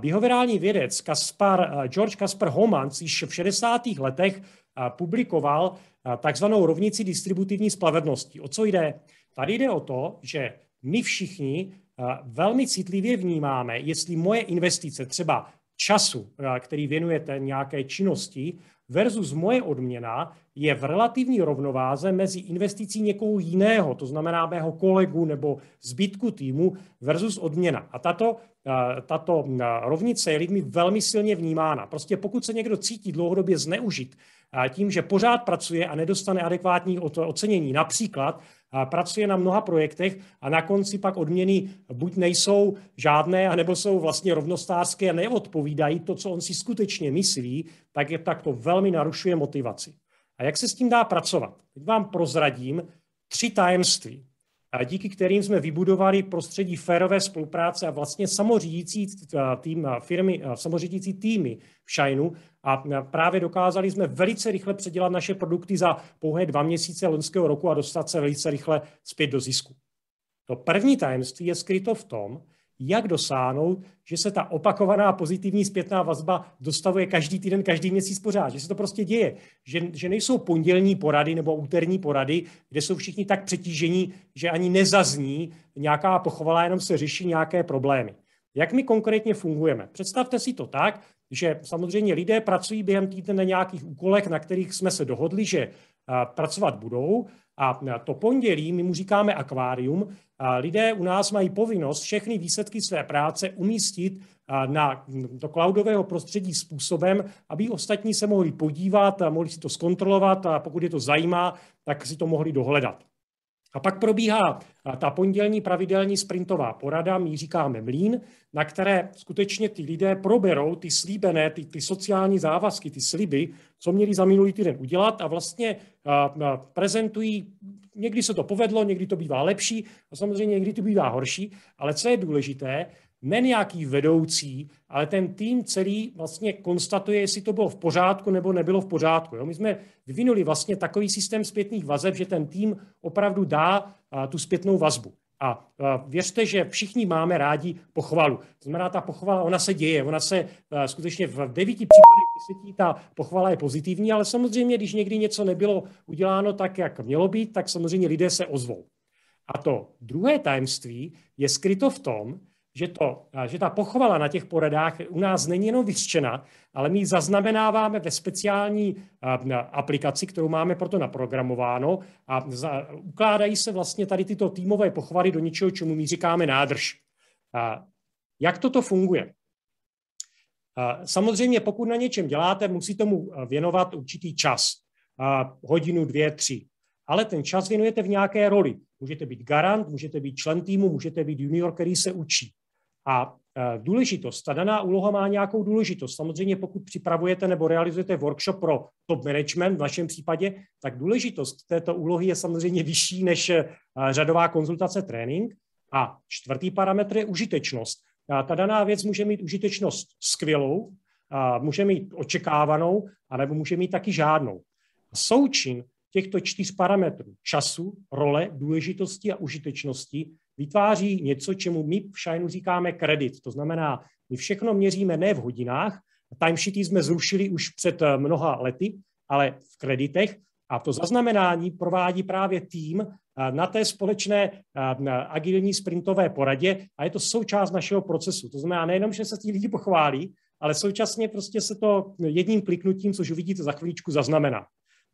Behaviorální vědec Kaspar, eh, George Kaspar Homans již v 60. letech eh, publikoval eh, takzvanou rovnici distributivní spravedlnosti. O co jde? Tady jde o to, že my všichni velmi citlivě vnímáme, jestli moje investice třeba času, který věnujete nějaké činnosti, versus moje odměna je v relativní rovnováze mezi investicí někoho jiného, to znamená mého kolegu nebo zbytku týmu versus odměna. A tato, eh, tato eh, rovnice je lidmi velmi silně vnímána. Prostě pokud se někdo cítí dlouhodobě zneužit eh, tím, že pořád pracuje a nedostane adekvátní ocenění, například pracuje na mnoha projektech a na konci pak odměny buď nejsou žádné, anebo jsou vlastně rovnostářské a neodpovídají to, co on si skutečně myslí, tak, je, tak to velmi narušuje motivaci. A jak se s tím dá pracovat? Teď vám prozradím tři tajemství díky kterým jsme vybudovali prostředí férové spolupráce a vlastně samořídící, tým, firmy, samořídící týmy v Shineu a právě dokázali jsme velice rychle předělat naše produkty za pouhé dva měsíce loňského roku a dostat se velice rychle zpět do zisku. To první tajemství je skryto v tom, jak dosáhnout, že se ta opakovaná pozitivní zpětná vazba dostavuje každý týden, každý měsíc pořád, že se to prostě děje, že, že nejsou pondělní porady nebo úterní porady, kde jsou všichni tak přetížení, že ani nezazní nějaká pochvala, jenom se řeší nějaké problémy. Jak my konkrétně fungujeme? Představte si to tak, že samozřejmě lidé pracují během týdne na nějakých úkolech, na kterých jsme se dohodli, že eh, pracovat budou, a to pondělí my mu říkáme akvárium. Lidé u nás mají povinnost všechny výsledky své práce umístit na, do cloudového prostředí způsobem, aby ostatní se mohli podívat, mohli si to zkontrolovat a pokud je to zajímá, tak si to mohli dohledat. A pak probíhá ta pondělní pravidelní sprintová porada, my říkáme mlín, na které skutečně ty lidé proberou ty slíbené, ty, ty sociální závazky, ty sliby, co měli za minulý týden udělat a vlastně a, a, prezentují, někdy se to povedlo, někdy to bývá lepší a samozřejmě někdy to bývá horší, ale co je důležité, ne nějaký vedoucí, ale ten tým celý vlastně konstatuje, jestli to bylo v pořádku nebo nebylo v pořádku. Jo? My jsme vyvinuli vlastně takový systém zpětných vazeb, že ten tým opravdu dá a, tu zpětnou vazbu. A, a věřte, že všichni máme rádi pochvalu. To znamená, ta pochvala, ona se děje, ona se a, skutečně v devíti případech deseti ta pochvala je pozitivní, ale samozřejmě, když někdy něco nebylo uděláno tak, jak mělo být, tak samozřejmě lidé se ozvou. A to druhé tajemství je skryto v tom, že, to, že ta pochvala na těch poradách u nás není jenom vyřčena, ale my ji zaznamenáváme ve speciální aplikaci, kterou máme proto naprogramováno a za, ukládají se vlastně tady tyto týmové pochvaly do něčeho, čemu my říkáme nádrž. A jak toto funguje? A samozřejmě, pokud na něčem děláte, musí tomu věnovat určitý čas. A hodinu, dvě, tři ale ten čas věnujete v nějaké roli. Můžete být garant, můžete být člen týmu, můžete být junior, který se učí. A e, důležitost, ta daná úloha má nějakou důležitost. Samozřejmě pokud připravujete nebo realizujete workshop pro top management v našem případě, tak důležitost této úlohy je samozřejmě vyšší než e, řadová konzultace trénink. A čtvrtý parametr je užitečnost. A ta daná věc může mít užitečnost skvělou, a může mít očekávanou, anebo může mít taky žádnou. A součin těchto čtyř parametrů času, role, důležitosti a užitečnosti vytváří něco, čemu my v Shineu říkáme kredit. To znamená, my všechno měříme ne v hodinách, timesheety jsme zrušili už před eh, mnoha lety, ale v kreditech a to zaznamenání provádí právě tým eh, na té společné eh, agilní sprintové poradě a je to součást našeho procesu. To znamená nejenom, že se ti lidi pochválí, ale současně prostě se to jedním kliknutím, což uvidíte za chvíličku, zaznamená.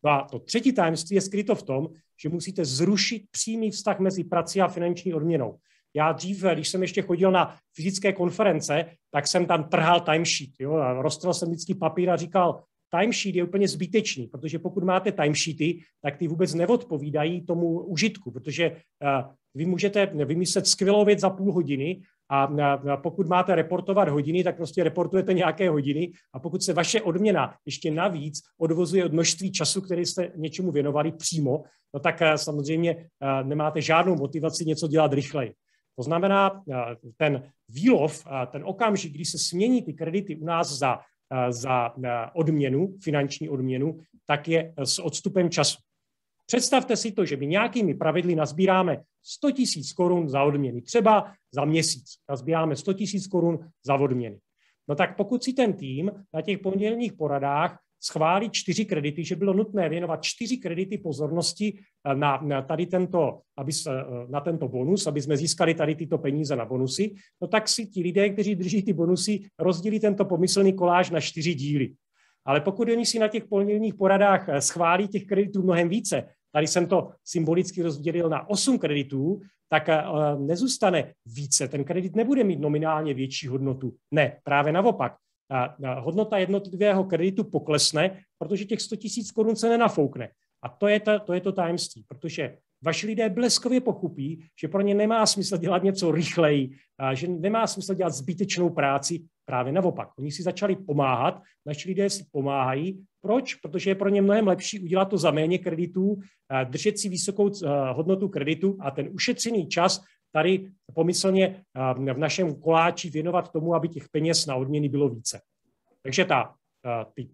No a to třetí tajemství je skryto v tom, že musíte zrušit přímý vztah mezi prací a finanční odměnou. Já dřív, když jsem ještě chodil na fyzické konference, tak jsem tam trhal timesheet. Jo? A roztrhl jsem vždycky papír a říkal, timesheet je úplně zbytečný, protože pokud máte timesheety, tak ty vůbec neodpovídají tomu užitku, protože eh, vy můžete vymyslet skvělou věc za půl hodiny, a pokud máte reportovat hodiny, tak prostě reportujete nějaké hodiny. A pokud se vaše odměna ještě navíc odvozuje od množství času, který jste něčemu věnovali přímo, no tak eh, samozřejmě eh, nemáte žádnou motivaci něco dělat rychleji. To znamená, eh, ten výlov, ten okamžik, kdy se smění ty kredity u nás za, za odměnu, finanční odměnu, tak je s odstupem času. Představte si to, že my nějakými pravidly nazbíráme 100 tisíc korun za odměny, třeba za měsíc. Nazbíráme 100 tisíc korun za odměny. No tak pokud si ten tým na těch pondělních poradách schválí čtyři kredity, že bylo nutné věnovat čtyři kredity pozornosti eh, na, na, tady tento, aby, eh, na tento bonus, aby jsme získali tady tyto peníze na bonusy, no tak si ti lidé, kteří drží ty bonusy, rozdělí tento pomyslný koláž na čtyři díly. Ale pokud oni si na těch pondělních poradách eh, schválí těch kreditů mnohem více, tady jsem to symbolicky rozdělil na 8 kreditů, tak eh, nezůstane více. Ten kredit nebude mít nominálně větší hodnotu. Ne, právě naopak. Ta hodnota jednotlivého kreditu poklesne, protože těch 100 000 korun se nenafoukne. A to je, ta, to je to tajemství, protože vaši lidé bleskově pochopí, že pro ně nemá smysl dělat něco rychleji, že nemá smysl dělat zbytečnou práci, právě naopak. Oni si začali pomáhat, naši lidé si pomáhají. Proč? Protože je pro ně mnohem lepší udělat to za méně kreditů, držet si vysokou hodnotu kreditu a ten ušetřený čas tady pomyslně v našem koláči věnovat tomu, aby těch peněz na odměny bylo více. Takže ta, ty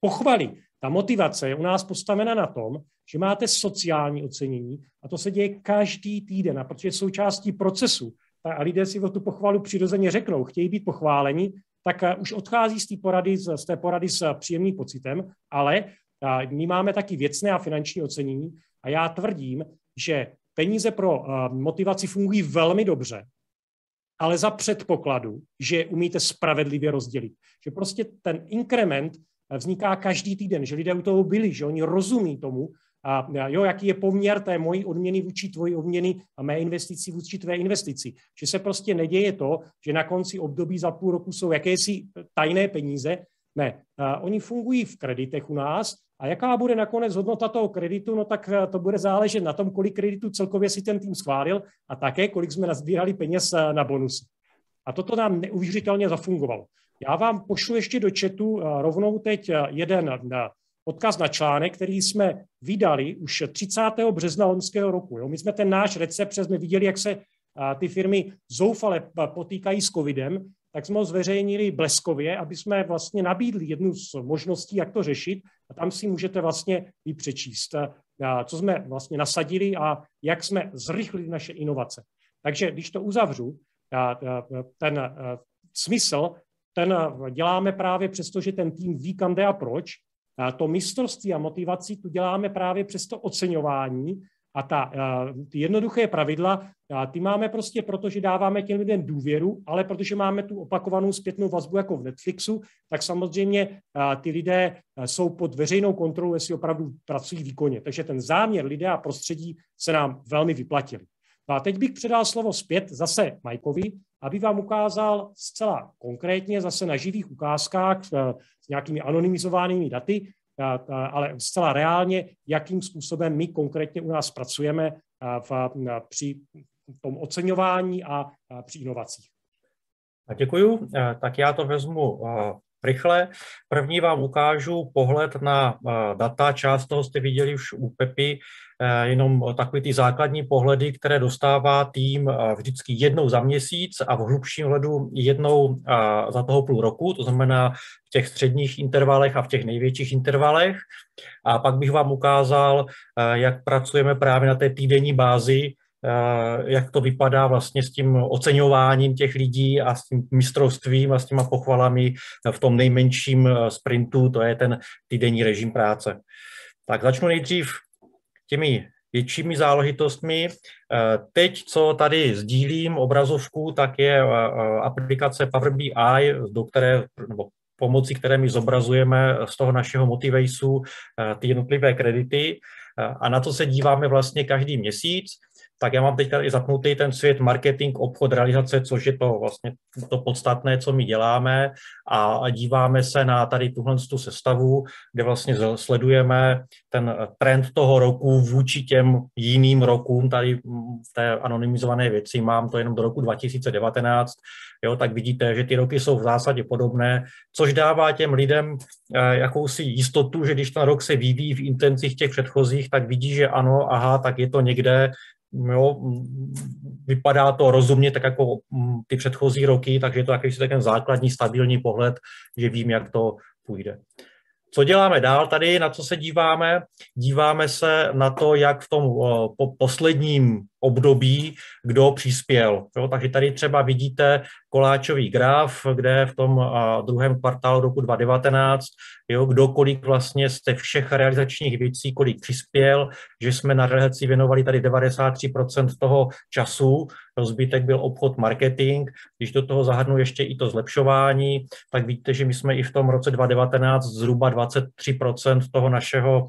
pochvaly ta motivace je u nás postavena na tom, že máte sociální ocenění a to se děje každý týden, a protože je součástí procesu a lidé si o tu pochvalu přirozeně řeknou, chtějí být pochváleni, tak eh, už odchází z té porady, z té porady s eh, příjemným pocitem, ale eh, my máme taky věcné a finanční ocenění a já tvrdím, že peníze pro motivaci fungují velmi dobře, ale za předpokladu, že umíte spravedlivě rozdělit. Že prostě ten inkrement vzniká každý týden, že lidé u toho byli, že oni rozumí tomu, a jo, jaký je poměr té mojí odměny vůči tvoji odměny a mé investici vůči tvé investici. Že se prostě neděje to, že na konci období za půl roku jsou jakési tajné peníze. Ne, a oni fungují v kreditech u nás a jaká bude nakonec hodnota toho kreditu, no tak eh, to bude záležet na tom, kolik kreditu celkově si ten tým schválil a také, kolik jsme nazbírali peněz eh, na bonusy. A toto nám neuvěřitelně zafungovalo. Já vám pošlu ještě do četu eh, rovnou teď eh, jeden eh, odkaz na článek, který jsme vydali už 30. března loňského roku. Jo? My jsme ten náš recept, jsme viděli, jak se ty firmy zoufale potýkají s covidem, tak jsme ho zveřejnili bleskově, aby jsme vlastně nabídli jednu z možností, jak to řešit a tam si můžete vlastně i přečíst, co jsme vlastně nasadili a jak jsme zrychlili naše inovace. Takže když to uzavřu, ten smysl ten eh, děláme právě přesto, že ten tým ví, kam jde a proč. A to mistrovství a motivaci tu děláme právě přes to oceňování a ta, eh, ty jednoduché pravidla, eh, ty máme prostě proto, že dáváme těm lidem důvěru, ale protože máme tu opakovanou zpětnou vazbu jako v Netflixu, tak samozřejmě ty lidé jsou pod veřejnou kontrolou, jestli opravdu pracují výkonně. Takže ten záměr lidé a prostředí se nám velmi vyplatili. No a teď bych předal slovo zpět zase Majkovi, aby vám ukázal zcela konkrétně, zase na živých ukázkách eh, s nějakými anonymizovanými daty, eh, eh, ale zcela reálně, jakým způsobem my konkrétně u nás pracujeme v, při tom oceňování a při inovacích. Děkuju. Tak já to vezmu rychle. První vám ukážu pohled na eh, data, část toho jste viděli už u Pepy, eh, jenom takový ty základní pohledy, které dostává tým eh, vždycky jednou za měsíc a v hlubším hledu jednou za toho půl roku, to znamená v těch středních intervalech a v těch největších intervalech. A pak bych vám ukázal, jak pracujeme právě na té týdenní bázi, Eh, jak to vypadá vlastně s tím oceňováním těch lidí a s tím mistrovstvím a s těma pochvalami v tom nejmenším eh, sprintu, to je ten týdenní režim práce. Tak začnu nejdřív těmi většími záležitostmi. Eh, teď, co tady sdílím obrazovku, tak je aplikace Power BI, do které, nebo pomocí, které my zobrazujeme z toho našeho Motivaceu ty jednotlivé kredity. A na to se díváme vlastně každý měsíc tak já mám teď i zapnutý ten svět marketing, obchod, realizace, což je to vlastně to podstatné, co my děláme a díváme se na tady tuhle tu sestavu, kde vlastně sledujeme ten trend toho roku vůči těm jiným rokům, tady v té anonymizované věci mám to jenom do roku 2019, jo, tak vidíte, že ty roky jsou v zásadě podobné, což dává těm lidem eh, jakousi jistotu, že když ten rok se vyvíjí v intencích těch předchozích, tak vidí, že ano, aha, tak je to někde jo, vypadá to rozumně, tak jako mm, ty předchozí roky, takže je to jakýsi takový základní stabilní pohled, že vím, jak to půjde. Co děláme dál tady, na co se díváme? Díváme se na to, jak v tom po posledním období, kdo přispěl. Jo? Takže tady třeba vidíte koláčový graf, kde v tom druhém kvartálu roku 2019, jo, kdo kolik vlastně z těch všech realizačních věcí, kolik přispěl, že jsme na realizaci věnovali tady 93% toho času, rozbytek byl obchod, marketing. Když do toho zahrnu ještě i to zlepšování, tak vidíte, že my jsme i v tom roce 2019 zhruba 23% toho našeho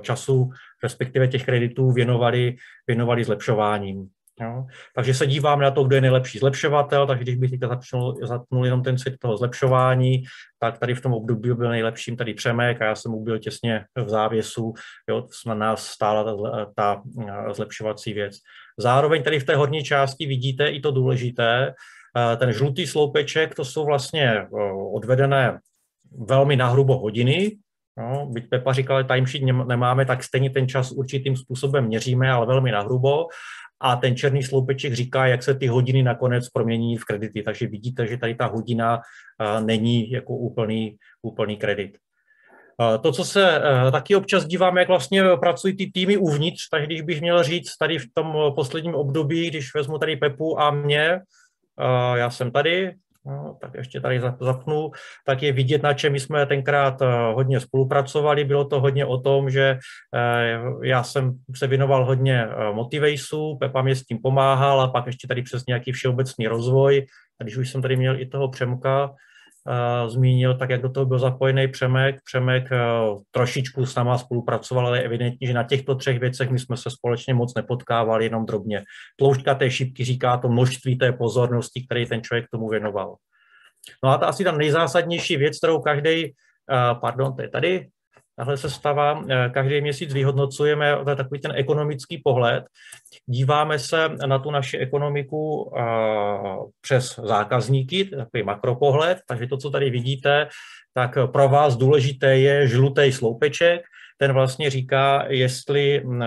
času respektive těch kreditů věnovali, věnovali zlepšováním. Jo? Takže se dívám na to, kdo je nejlepší zlepšovatel, takže když bych teď zapnul, zapnul jenom ten svět toho zlepšování, tak tady v tom období byl nejlepším tady Přemek a já jsem mu byl těsně v závěsu, jo, na nás stála ta, ta eh, zlepšovací věc. Zároveň tady v té horní části vidíte i to důležité, eh, ten žlutý sloupeček, to jsou vlastně eh, odvedené velmi nahrubo hodiny, No, byť Pepa říkala, že timesheet nemáme, tak stejně ten čas určitým způsobem měříme, ale velmi nahrubo. A ten černý sloupeček říká, jak se ty hodiny nakonec promění v kredity. Takže vidíte, že tady ta hodina eh, není jako úplný, úplný kredit. Eh, to, co se eh, taky občas dívám, jak vlastně pracují ty týmy uvnitř, takže když bych měl říct tady v tom posledním období, když vezmu tady Pepu a mě, já jsem tady, No, tak ještě tady zapnu, tak je vidět, na čem jsme tenkrát eh, hodně spolupracovali. Bylo to hodně o tom, že eh, já jsem se věnoval hodně eh, motivaceu, Pepa mě s tím pomáhal a pak ještě tady přes nějaký všeobecný rozvoj. A když už jsem tady měl i toho Přemka, Eh, zmínil, tak jak do toho byl zapojený Přemek. Přemek eh, trošičku s náma spolupracoval, ale je evidentní, že na těchto třech věcech my jsme se společně moc nepotkávali, jenom drobně. Tloušťka té šipky říká to množství té pozornosti, který ten člověk tomu věnoval. No a ta asi ta nejzásadnější věc, kterou každý, eh, pardon, to je tady, tahle se stává, eh, každý měsíc vyhodnocujeme takový ten ekonomický pohled, díváme se na tu naši ekonomiku eh, přes zákazníky, takový makropohled, takže to, co tady vidíte, tak pro vás důležité je žlutý sloupeček, ten vlastně říká, jestli mm,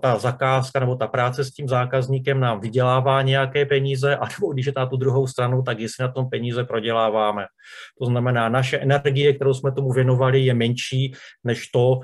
ta zakázka nebo ta práce s tím zákazníkem nám vydělává nějaké peníze, a nebo když je ta tu druhou stranu, tak jestli na tom peníze proděláváme. To znamená, naše energie, kterou jsme tomu věnovali, je menší než to,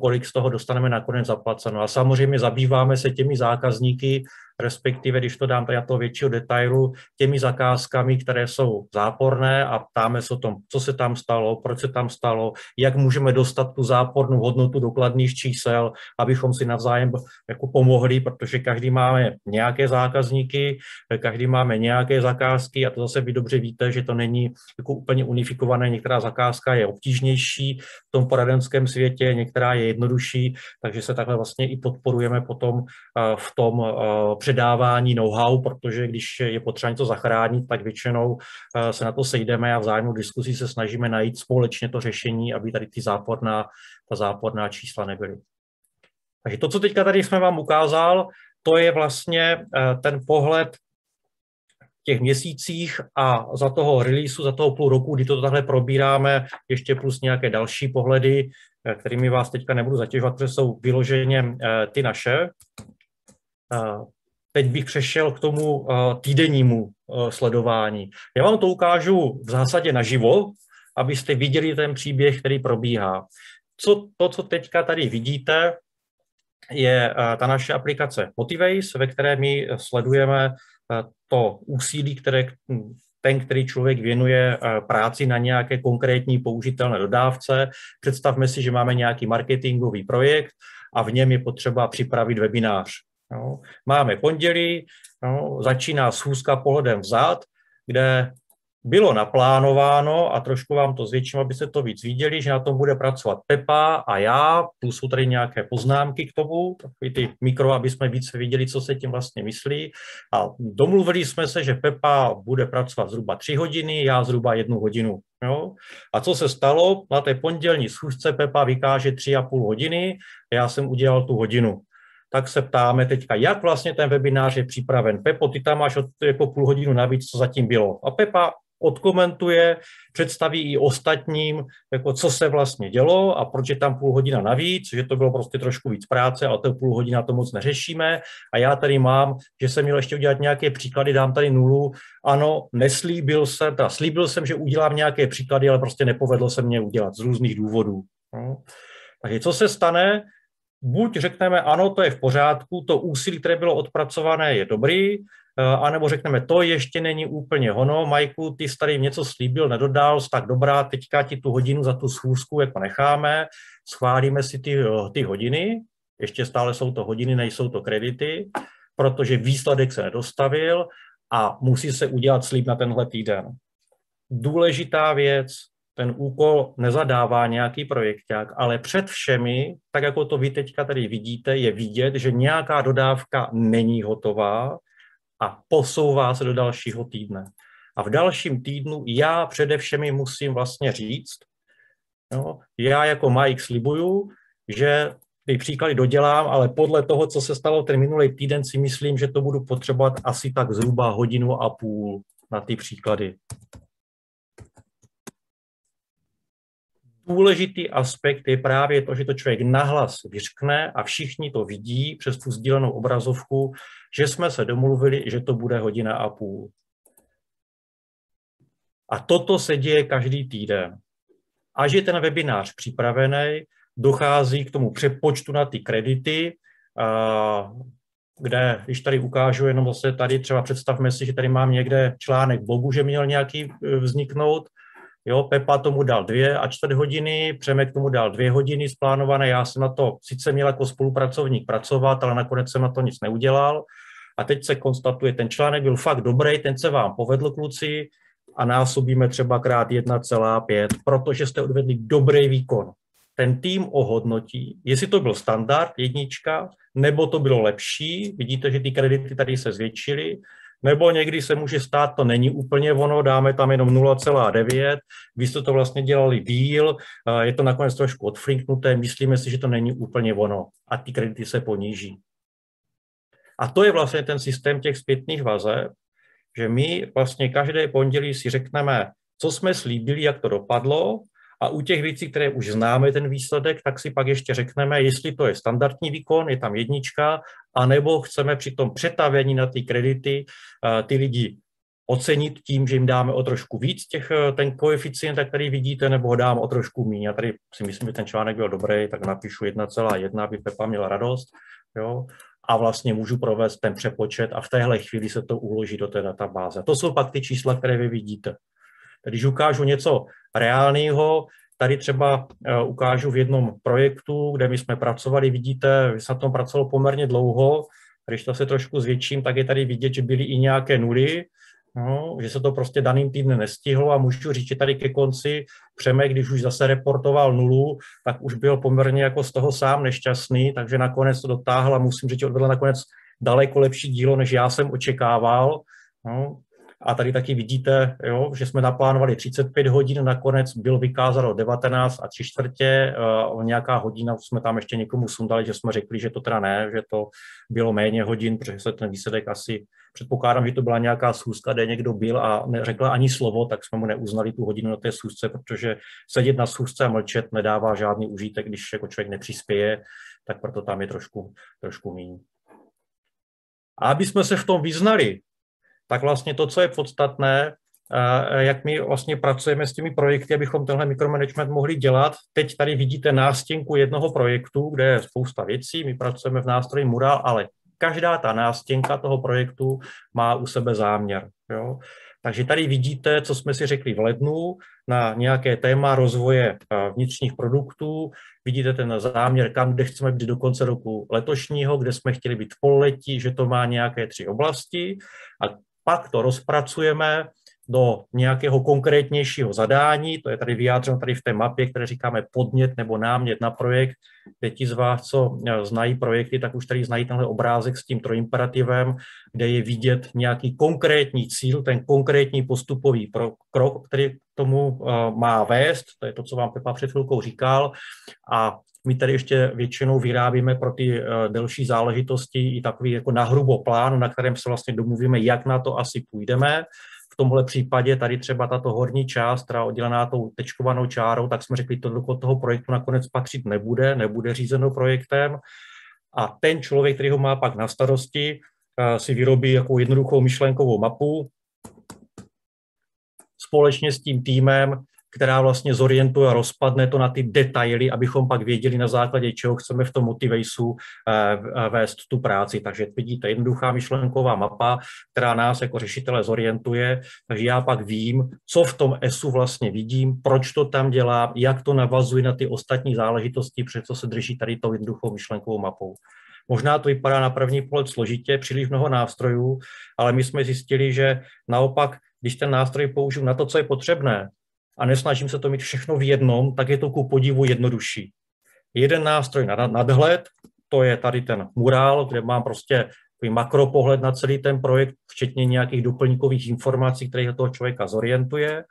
kolik z toho dostaneme nakonec zaplaceno. A samozřejmě zabýváme se těmi zákazníky, respektive, když to dám tady na to většího detailu, těmi zakázkami, které jsou záporné a ptáme se o tom, co se tam stalo, proč se tam stalo, jak můžeme dostat tu zápornou hodnotu dokladných čísel, abychom si navzájem jako pomohli, protože každý máme nějaké zákazníky, každý máme nějaké zakázky a to zase vy dobře víte, že to není jako úplně unifikované, některá zakázka je obtížnější v tom poradenském světě, některá je jednodušší, takže se takhle vlastně i podporujeme potom eh, v tom eh, předávání know-how, protože když je potřeba něco zachránit, tak většinou eh, se na to sejdeme a v zájmu diskusí se snažíme najít společně to řešení, aby tady ty záporná, ta záporná čísla nebyly. Takže to, co teďka tady jsme vám ukázal, to je vlastně eh, ten pohled těch měsících a za toho releaseu, za toho půl roku, kdy to takhle probíráme, ještě plus nějaké další pohledy, eh, kterými vás teďka nebudu zatěžovat, protože jsou vyloženě ty naše teď bych přešel k tomu eh, týdennímu eh, sledování. Já vám to ukážu v zásadě naživo, abyste viděli ten příběh, který probíhá. Co, to, co teďka tady vidíte, je eh, ta naše aplikace Motivace, ve které my sledujeme to úsilí, které hm, ten, který člověk věnuje práci na nějaké konkrétní použitelné dodávce. Představme si, že máme nějaký marketingový projekt a v něm je potřeba připravit webinář. Jo. No, máme pondělí, jo, no, začíná schůzka pohledem vzad, kde bylo naplánováno, a trošku vám to zvětším, abyste to víc viděli, že na tom bude pracovat Pepa a já, plus jsou tady nějaké poznámky k tomu, takový ty mikro, aby jsme více viděli, co se tím vlastně myslí. A domluvili jsme se, že Pepa bude pracovat zhruba tři hodiny, já zhruba jednu hodinu. Jo? A co se stalo? Na té pondělní schůzce Pepa vykáže tři a půl hodiny, já jsem udělal tu hodinu tak se ptáme teďka, jak vlastně ten webinář je připraven. Pepo, ty tam máš od, jako půl hodinu navíc, co zatím bylo. A Pepa odkomentuje, představí i ostatním, jako co se vlastně dělo a proč je tam půl hodina navíc, že to bylo prostě trošku víc práce, ale to půl hodina to moc neřešíme. A já tady mám, že jsem měl ještě udělat nějaké příklady, dám tady nulu. Ano, neslíbil jsem, teda slíbil jsem, že udělám nějaké příklady, ale prostě nepovedlo se mě udělat z různých důvodů. No. Takže co se stane, buď řekneme ano, to je v pořádku, to úsilí, které bylo odpracované, je dobrý, eh, anebo řekneme, to ještě není úplně ono, Majku, ty jsi tady něco slíbil, nedodal, tak dobrá, teďka ti tu hodinu za tu schůzku jako necháme, schválíme si ty, eh, ty hodiny, ještě stále jsou to hodiny, nejsou to kredity, protože výsledek se nedostavil a musí se udělat slíb na tenhle týden. Důležitá věc, ten úkol nezadává nějaký projekták, ale před všemi, tak jako to vy teďka tady vidíte, je vidět, že nějaká dodávka není hotová a posouvá se do dalšího týdne. A v dalším týdnu já především musím vlastně říct, no, já jako Mike slibuju, že ty příklady dodělám, ale podle toho, co se stalo ten minulý týden, si myslím, že to budu potřebovat asi tak zhruba hodinu a půl na ty příklady. Důležitý aspekt je právě to, že to člověk nahlas vyřkne a všichni to vidí přes tu sdílenou obrazovku, že jsme se domluvili, že to bude hodina a půl. A toto se děje každý týden. Až je ten webinář připravený, dochází k tomu přepočtu na ty kredity, kde, když tady ukážu jenom zase tady, třeba představme si, že tady mám někde článek blogu, že měl nějaký e, vzniknout, Jo, Pepa tomu dal dvě a čtvrt hodiny, Přemek tomu dal dvě hodiny splánované. Já jsem na to sice měl jako spolupracovník pracovat, ale nakonec jsem na to nic neudělal. A teď se konstatuje, ten článek byl fakt dobrý, ten se vám povedl, kluci, a násobíme třeba krát 1,5, protože jste odvedli dobrý výkon. Ten tým ohodnotí, jestli to byl standard, jednička, nebo to bylo lepší. Vidíte, že ty kredity tady se zvětšily nebo někdy se může stát, to není úplně ono, dáme tam jenom 0,9, vy jste to vlastně dělali díl, je to nakonec trošku odfrinknuté, myslíme si, že to není úplně ono a ty kredity se poníží. A to je vlastně ten systém těch zpětných vazeb, že my vlastně každé pondělí si řekneme, co jsme slíbili, jak to dopadlo, a u těch věcí, které už známe ten výsledek, tak si pak ještě řekneme, jestli to je standardní výkon, je tam jednička, anebo chceme při tom přetavení na ty kredity eh, ty lidi ocenit tím, že jim dáme o trošku víc těch, eh, ten koeficient, který vidíte, nebo ho dám o trošku míň. A tady si myslím, že ten článek byl dobrý, tak napíšu 1,1, aby Pepa měla radost. Jo? A vlastně můžu provést ten přepočet a v téhle chvíli se to uloží do té databáze. To jsou pak ty čísla, které vy vidíte když ukážu něco reálného, tady třeba eh, ukážu v jednom projektu, kde my jsme pracovali, vidíte, se na tom pracovalo poměrně dlouho, když to se trošku zvětším, tak je tady vidět, že byly i nějaké nuly, no, že se to prostě daným týdnem nestihlo a můžu říct, že tady ke konci Přeme, když už zase reportoval nulu, tak už byl poměrně jako z toho sám nešťastný, takže nakonec to dotáhl a musím říct, že odvedl nakonec daleko lepší dílo, než já jsem očekával. No, a tady taky vidíte, jo, že jsme naplánovali 35 hodin, nakonec byl vykázalo 19 a 3 čtvrtě, uh, nějaká hodina jsme tam ještě někomu sundali, že jsme řekli, že to teda ne, že to bylo méně hodin, protože se ten výsledek asi, předpokládám, že to byla nějaká schůzka, kde někdo byl a neřekla ani slovo, tak jsme mu neuznali tu hodinu na té schůzce, protože sedět na schůzce a mlčet nedává žádný užitek, když jako člověk nepřispěje, tak proto tam je trošku, trošku méně. A aby jsme se v tom vyznali, tak vlastně to, co je podstatné, jak my vlastně pracujeme s těmi projekty, abychom tenhle mikromanagement mohli dělat. Teď tady vidíte nástěnku jednoho projektu, kde je spousta věcí, my pracujeme v nástroji Mural, ale každá ta nástěnka toho projektu má u sebe záměr. Jo? Takže tady vidíte, co jsme si řekli v lednu na nějaké téma rozvoje vnitřních produktů. Vidíte ten záměr, kam, kde chceme být do konce roku letošního, kde jsme chtěli být v poletí, že to má nějaké tři oblasti. A pak to rozpracujeme do nějakého konkrétnějšího zadání, to je tady vyjádřeno tady v té mapě, které říkáme podnět nebo námět na projekt. Pěti z vás, co e, znají projekty, tak už tady znají tenhle obrázek s tím trojimperativem, kde je vidět nějaký konkrétní cíl, ten konkrétní postupový krok, který k tomu e, má vést, to je to, co vám Pepa před chvilkou říkal, a my tady ještě většinou vyrábíme pro ty eh, delší záležitosti i takový jako nahrubo plán, na kterém se vlastně domluvíme, jak na to asi půjdeme. V tomhle případě tady třeba tato horní část, která oddělená tou tečkovanou čárou, tak jsme řekli, to do toho projektu nakonec patřit nebude, nebude řízeno projektem. A ten člověk, který ho má pak na starosti, eh, si vyrobí jako jednoduchou myšlenkovou mapu, společně s tím týmem která vlastně zorientuje a rozpadne to na ty detaily, abychom pak věděli na základě čeho chceme v tom motivaceu eh, eh, vést tu práci. Takže vidíte, jednoduchá myšlenková mapa, která nás jako řešitele zorientuje, takže já pak vím, co v tom ESu vlastně vidím, proč to tam dělám, jak to navazuje na ty ostatní záležitosti, před co se drží tady tou jednoduchou myšlenkovou mapou. Možná to vypadá na první pohled složitě, příliš mnoho nástrojů, ale my jsme zjistili, že naopak, když ten nástroj použiju na to, co je potřebné, a nesnažím se to mít všechno v jednom, tak je to ku podivu jednodušší. Jeden nástroj na nadhled, to je tady ten murál, kde mám prostě takový makropohled na celý ten projekt, včetně nějakých doplňkových informací, které toho člověka zorientuje.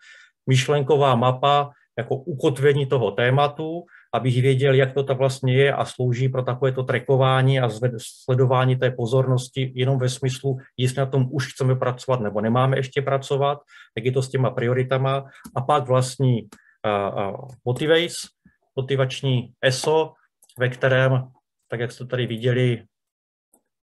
Myšlenková mapa jako ukotvení toho tématu abych věděl, jak to ta vlastně je a slouží pro takovéto trekování a sledování té pozornosti jenom ve smyslu, jestli na tom už chceme pracovat nebo nemáme ještě pracovat, jak je to s těma prioritama a pak vlastní uh, uh, Motivace, motivační ESO, ve kterém, tak jak jste tady viděli,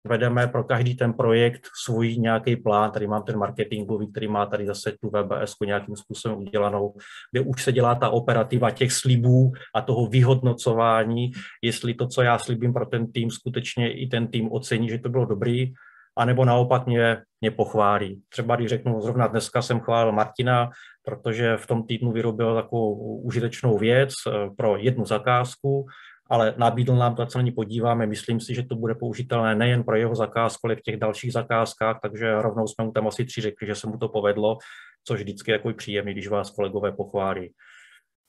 vedeme pro každý ten projekt svůj nějaký plán, tady mám ten marketingový, který má tady zase tu VBS nějakým způsobem udělanou, kde už se dělá ta operativa těch slibů a toho vyhodnocování, jestli to, co já slibím pro ten tým, skutečně i ten tým ocení, že to bylo dobrý, anebo naopak mě, mě pochválí. Třeba když řeknu, zrovna dneska jsem chválil Martina, protože v tom týdnu vyrobil takovou užitečnou věc eh, pro jednu zakázku, ale nabídl nám to, ať na ní podíváme. Myslím si, že to bude použitelné nejen pro jeho zakázku, ale v těch dalších zakázkách, takže rovnou jsme mu tam asi tři řekli, že se mu to povedlo, což vždycky je jako příjemný, když vás kolegové pochválí.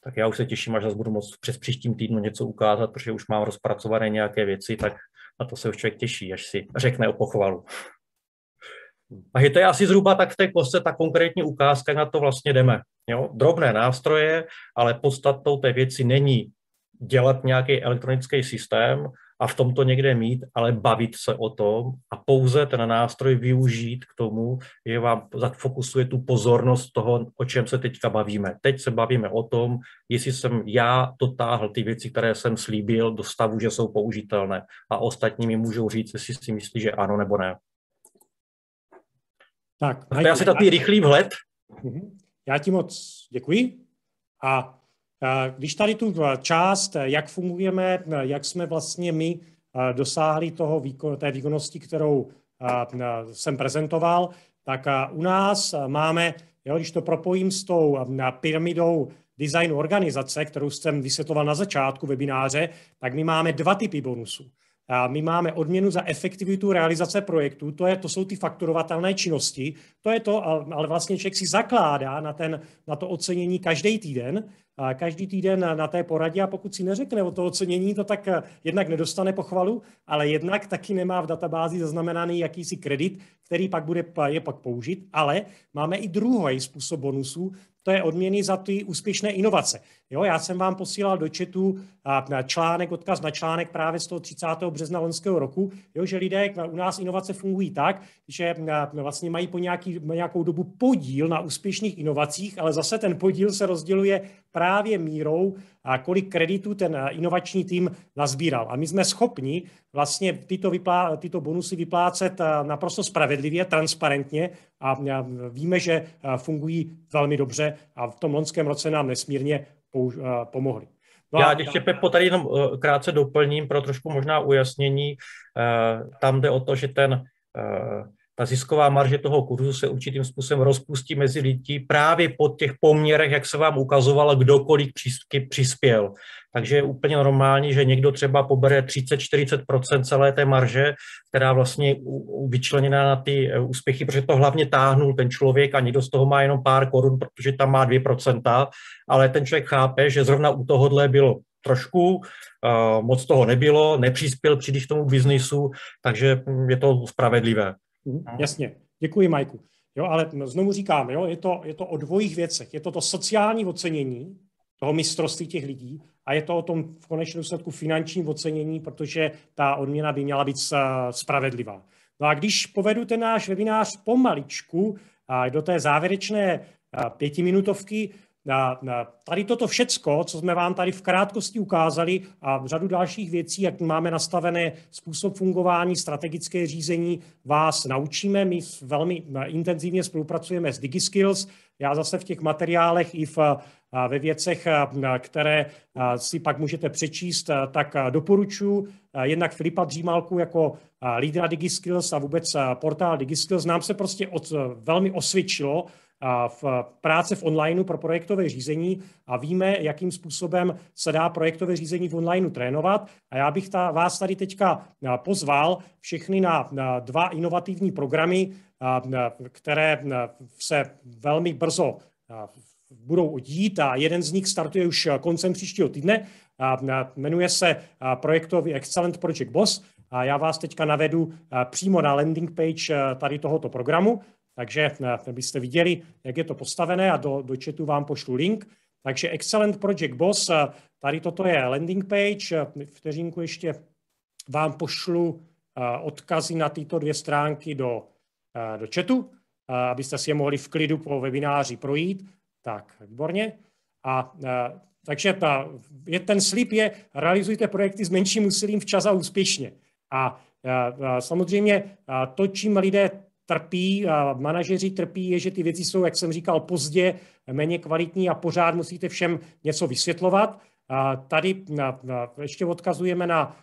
Tak já už se těším, až zase budu moct přes příštím týdnu něco ukázat, protože už mám rozpracované nějaké věci, tak na to se už člověk těší, až si řekne o pochvalu. je to je asi zhruba tak v té kostce ta konkrétní ukázka, na to vlastně jdeme. Jo? Drobné nástroje, ale podstatou té věci není dělat nějaký elektronický systém a v tom to někde mít, ale bavit se o tom a pouze ten nástroj využít k tomu, že vám zafokusuje tu pozornost toho, o čem se teďka bavíme. Teď se bavíme o tom, jestli jsem já dotáhl ty věci, které jsem slíbil do stavu, že jsou použitelné a ostatní mi můžou říct, jestli si myslí, že ano nebo ne. Tak, to je asi takový rychlý vhled. Mhm. Já ti moc děkuji a Eh, když tady tu eh, část, eh, jak fungujeme, jak jsme vlastně my dosáhli toho výkon, té výkonnosti, kterou jsem prezentoval, tak u nás máme, jo, když to propojím s tou pyramidou designu organizace, kterou jsem vysvětloval na začátku webináře, tak my máme dva typy bonusů. A my máme odměnu za efektivitu realizace projektu, to, je, to jsou ty fakturovatelné činnosti, to je to, ale vlastně člověk si zakládá na, ten, na to ocenění každý týden, a každý týden na té poradě a pokud si neřekne o to ocenění, to tak eh, jednak nedostane pochvalu, ale jednak taky nemá v databázi zaznamenaný jakýsi kredit, který pak bude je pak použit, ale máme i druhý způsob bonusů, to je odměny za ty úspěšné inovace. Jo, já jsem vám posílal do četu článek, odkaz na článek právě z toho 30. března loňského roku, jo, že lidé u nás inovace fungují tak, že vlastně mají po nějaký, nějakou dobu podíl na úspěšných inovacích, ale zase ten podíl se rozděluje právě mírou, kolik kreditů ten inovační tým nazbíral. A my jsme schopni vlastně tyto, vyplá, tyto bonusy vyplácet naprosto spravedlivě, transparentně a víme, že fungují velmi dobře a v tom loňském roce nám nesmírně použ- pomohly. No Já ještě Pepo tady jenom eh, krátce doplním pro trošku možná ujasnění. Eh, tam jde o to, že ten eh, ta zisková marže toho kurzu se určitým způsobem rozpustí mezi lidi právě po těch poměrech, jak se vám ukazovalo, kdo kolik přispěl. Takže je úplně normální, že někdo třeba pobere 30-40 celé té marže, která vlastně je vyčleněná na ty eh, úspěchy, protože to hlavně táhnul ten člověk a někdo z toho má jenom pár korun, protože tam má 2 ale ten člověk chápe, že zrovna u tohohle bylo trošku, eh, moc toho nebylo, nepřispěl příliš tomu biznisu, takže hm, je to spravedlivé. Mhm, no. jasně. Děkuji, Majku. Jo, ale znovu říkám, jo, je, to, je to o dvojích věcech. Je to to sociální ocenění toho mistrovství těch lidí a je to o tom v konečném důsledku finančním ocenění, protože ta odměna by měla být eh, spravedlivá. No a když povedu ten náš webinář pomaličku do té závěrečné eh, pětiminutovky, na, na, tady toto všecko, co jsme vám tady v krátkosti ukázali a v řadu dalších věcí, jak máme nastavené způsob fungování, strategické řízení, vás naučíme. My velmi eh, intenzivně spolupracujeme s DigiSkills. Já zase v těch materiálech i v, eh, ve věcech, eh, které si pak můžete přečíst, tak doporučuji jednak Filipa Dřímálku jako lídra DigiSkills a vůbec portál DigiSkills. Nám se prostě od, velmi osvědčilo, v eh, práce v onlineu pro projektové řízení a víme, jakým způsobem se dá projektové řízení v onlineu trénovat. A já bych ta, vás tady teďka eh, pozval všechny na, na dva inovativní programy, eh, které se velmi brzo budou dít a jeden z nich startuje už koncem příštího týdne. Jmenuje se projektový Excellent Project Boss a já vás teďka navedu přímo na landing page tady tohoto programu. Takže eh, byste viděli, jak je to postavené a do, do chatu vám pošlu link. Takže Excellent Project Boss, eh, tady toto je landing page, eh, vteřinku ještě vám pošlu odkazy na tyto dvě stránky do, do chatu, abyste si je mohli v klidu po webináři projít. Tak, výborně. A takže ta, je, ten slib je, realizujte projekty s menším úsilím včas a úspěšně. A, a samozřejmě a to, čím lidé trpí a manažeři trpí, je, že ty věci jsou, jak jsem říkal, pozdě, méně kvalitní a pořád musíte všem něco vysvětlovat. A tady na, na, ještě odkazujeme na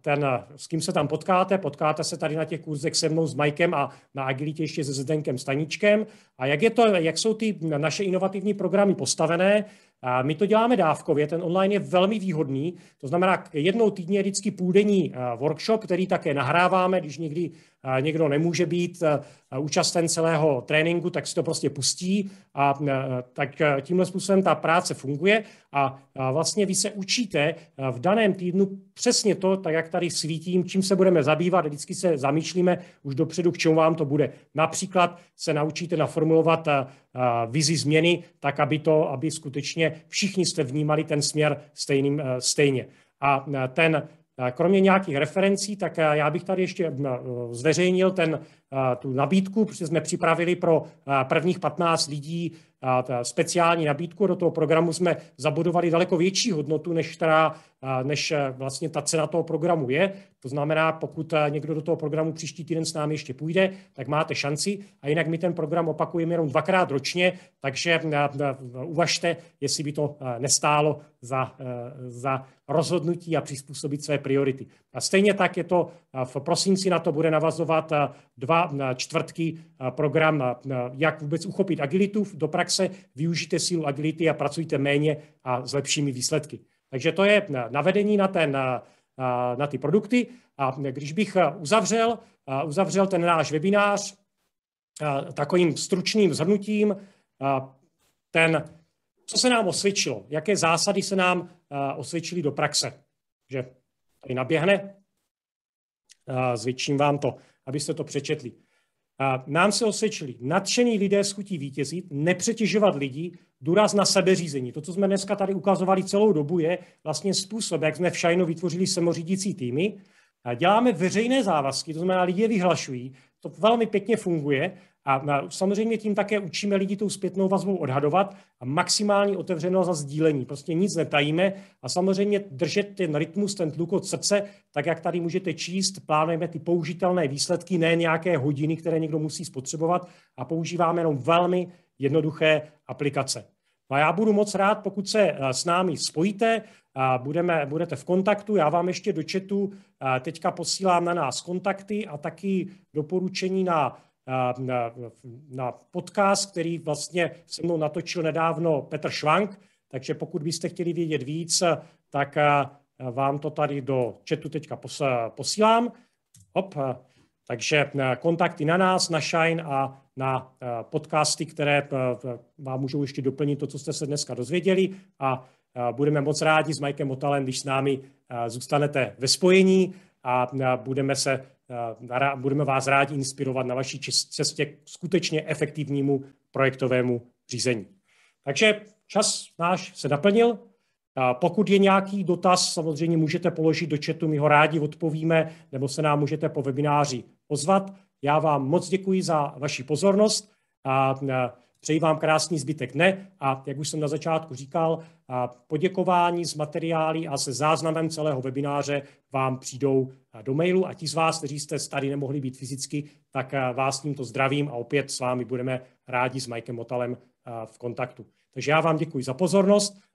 ten, s kým se tam potkáte. Potkáte se tady na těch kurzech se mnou s majkem a na Agilitě ještě se Zdenkem Staničkem. A jak, je to, jak jsou ty naše inovativní programy postavené? A my to děláme dávkově, ten online je velmi výhodný, to znamená jednou týdně je vždycky půdení workshop, který také nahráváme, když někdy někdo nemůže být eh, účasten celého tréninku, tak si to prostě pustí a eh, tak eh, tímhle způsobem ta práce funguje a vlastně vy se učíte v daném týdnu přesně to, tak jak tady svítím, čím se budeme zabývat, vždycky se zamýšlíme už dopředu, k čemu vám to bude. Například se naučíte naformulovat vizi změny, tak aby to, aby skutečně všichni jste vnímali ten směr stejným, stejně. A ten Eh, kromě nějakých referencí, tak eh, já bych tady ještě eh, zveřejnil ten, tu nabídku, protože jsme připravili pro prvních 15 lidí speciální nabídku. Do toho programu jsme zabudovali daleko větší hodnotu, než která než eh, vlastně ta cena toho programu je. To znamená, pokud eh, někdo do toho programu příští týden s námi ještě půjde, tak máte šanci. A jinak my ten program opakujeme jenom dvakrát ročně, takže eh, uvažte, jestli by to nestálo za, za rozhodnutí a přizpůsobit své priority. A stejně tak je to v prosinci na to bude navazovat dva čtvrtky program, jak vůbec uchopit agilitu do praxe, využijte sílu agility a pracujte méně a s lepšími výsledky. Takže to je navedení na, ten, na ty produkty. A když bych eh, uzavřel, eh, uzavřel ten náš webinář eh, takovým stručným zhrnutím, ten, co se nám osvědčilo, jaké zásady se nám osvědčily do praxe. Že tady naběhne, zvětším vám to, abyste to přečetli. Nám se osvědčili nadšení lidé s chutí vítězit, nepřetěžovat lidi, důraz na sebeřízení. To, co jsme dneska tady ukazovali celou dobu, je vlastně způsob, jak jsme v Shinu vytvořili samořídící týmy. A děláme veřejné závazky, to znamená, je vyhlašují, to velmi pěkně funguje a samozřejmě tím také učíme lidi tou zpětnou vazbou odhadovat a maximální otevřenost a sdílení. Prostě nic netajíme a samozřejmě držet ten rytmus, ten tluk od srdce, tak jak tady můžete číst, plánujeme ty použitelné výsledky, ne nějaké hodiny, které někdo musí spotřebovat a používáme jenom velmi jednoduché aplikace. A já budu moc rád, pokud se eh, s námi spojíte, budeme, budete v kontaktu. Já vám ještě do četu eh, teďka posílám na nás kontakty a taky doporučení na eh, na, na podcast, který vlastně se mnou natočil nedávno Petr Švank, takže pokud byste chtěli vědět víc, tak vám to tady do četu teďka posílám. Hop. Takže kontakty na nás, na Shine a na eh, podcasty, které eh, vám můžou ještě doplnit to, co jste se dneska dozvěděli a eh, budeme moc rádi s Mikem Motalem, když s námi zůstanete ve spojení a budeme, se, budeme vás rádi inspirovat na vaší cestě k skutečně efektivnímu projektovému řízení. Takže čas náš se naplnil. Pokud je nějaký dotaz, samozřejmě můžete položit do chatu, my ho rádi odpovíme, nebo se nám můžete po webináři ozvat. Já vám moc děkuji za vaši pozornost a přeji vám krásný zbytek dne a jak už jsem na začátku říkal, poděkování z materiály a se záznamem celého webináře vám přijdou do mailu a ti z vás, kteří jste tady nemohli být fyzicky, tak vás tímto zdravím a opět s vámi budeme rádi s Mikem Motalem v kontaktu. Takže já vám děkuji za pozornost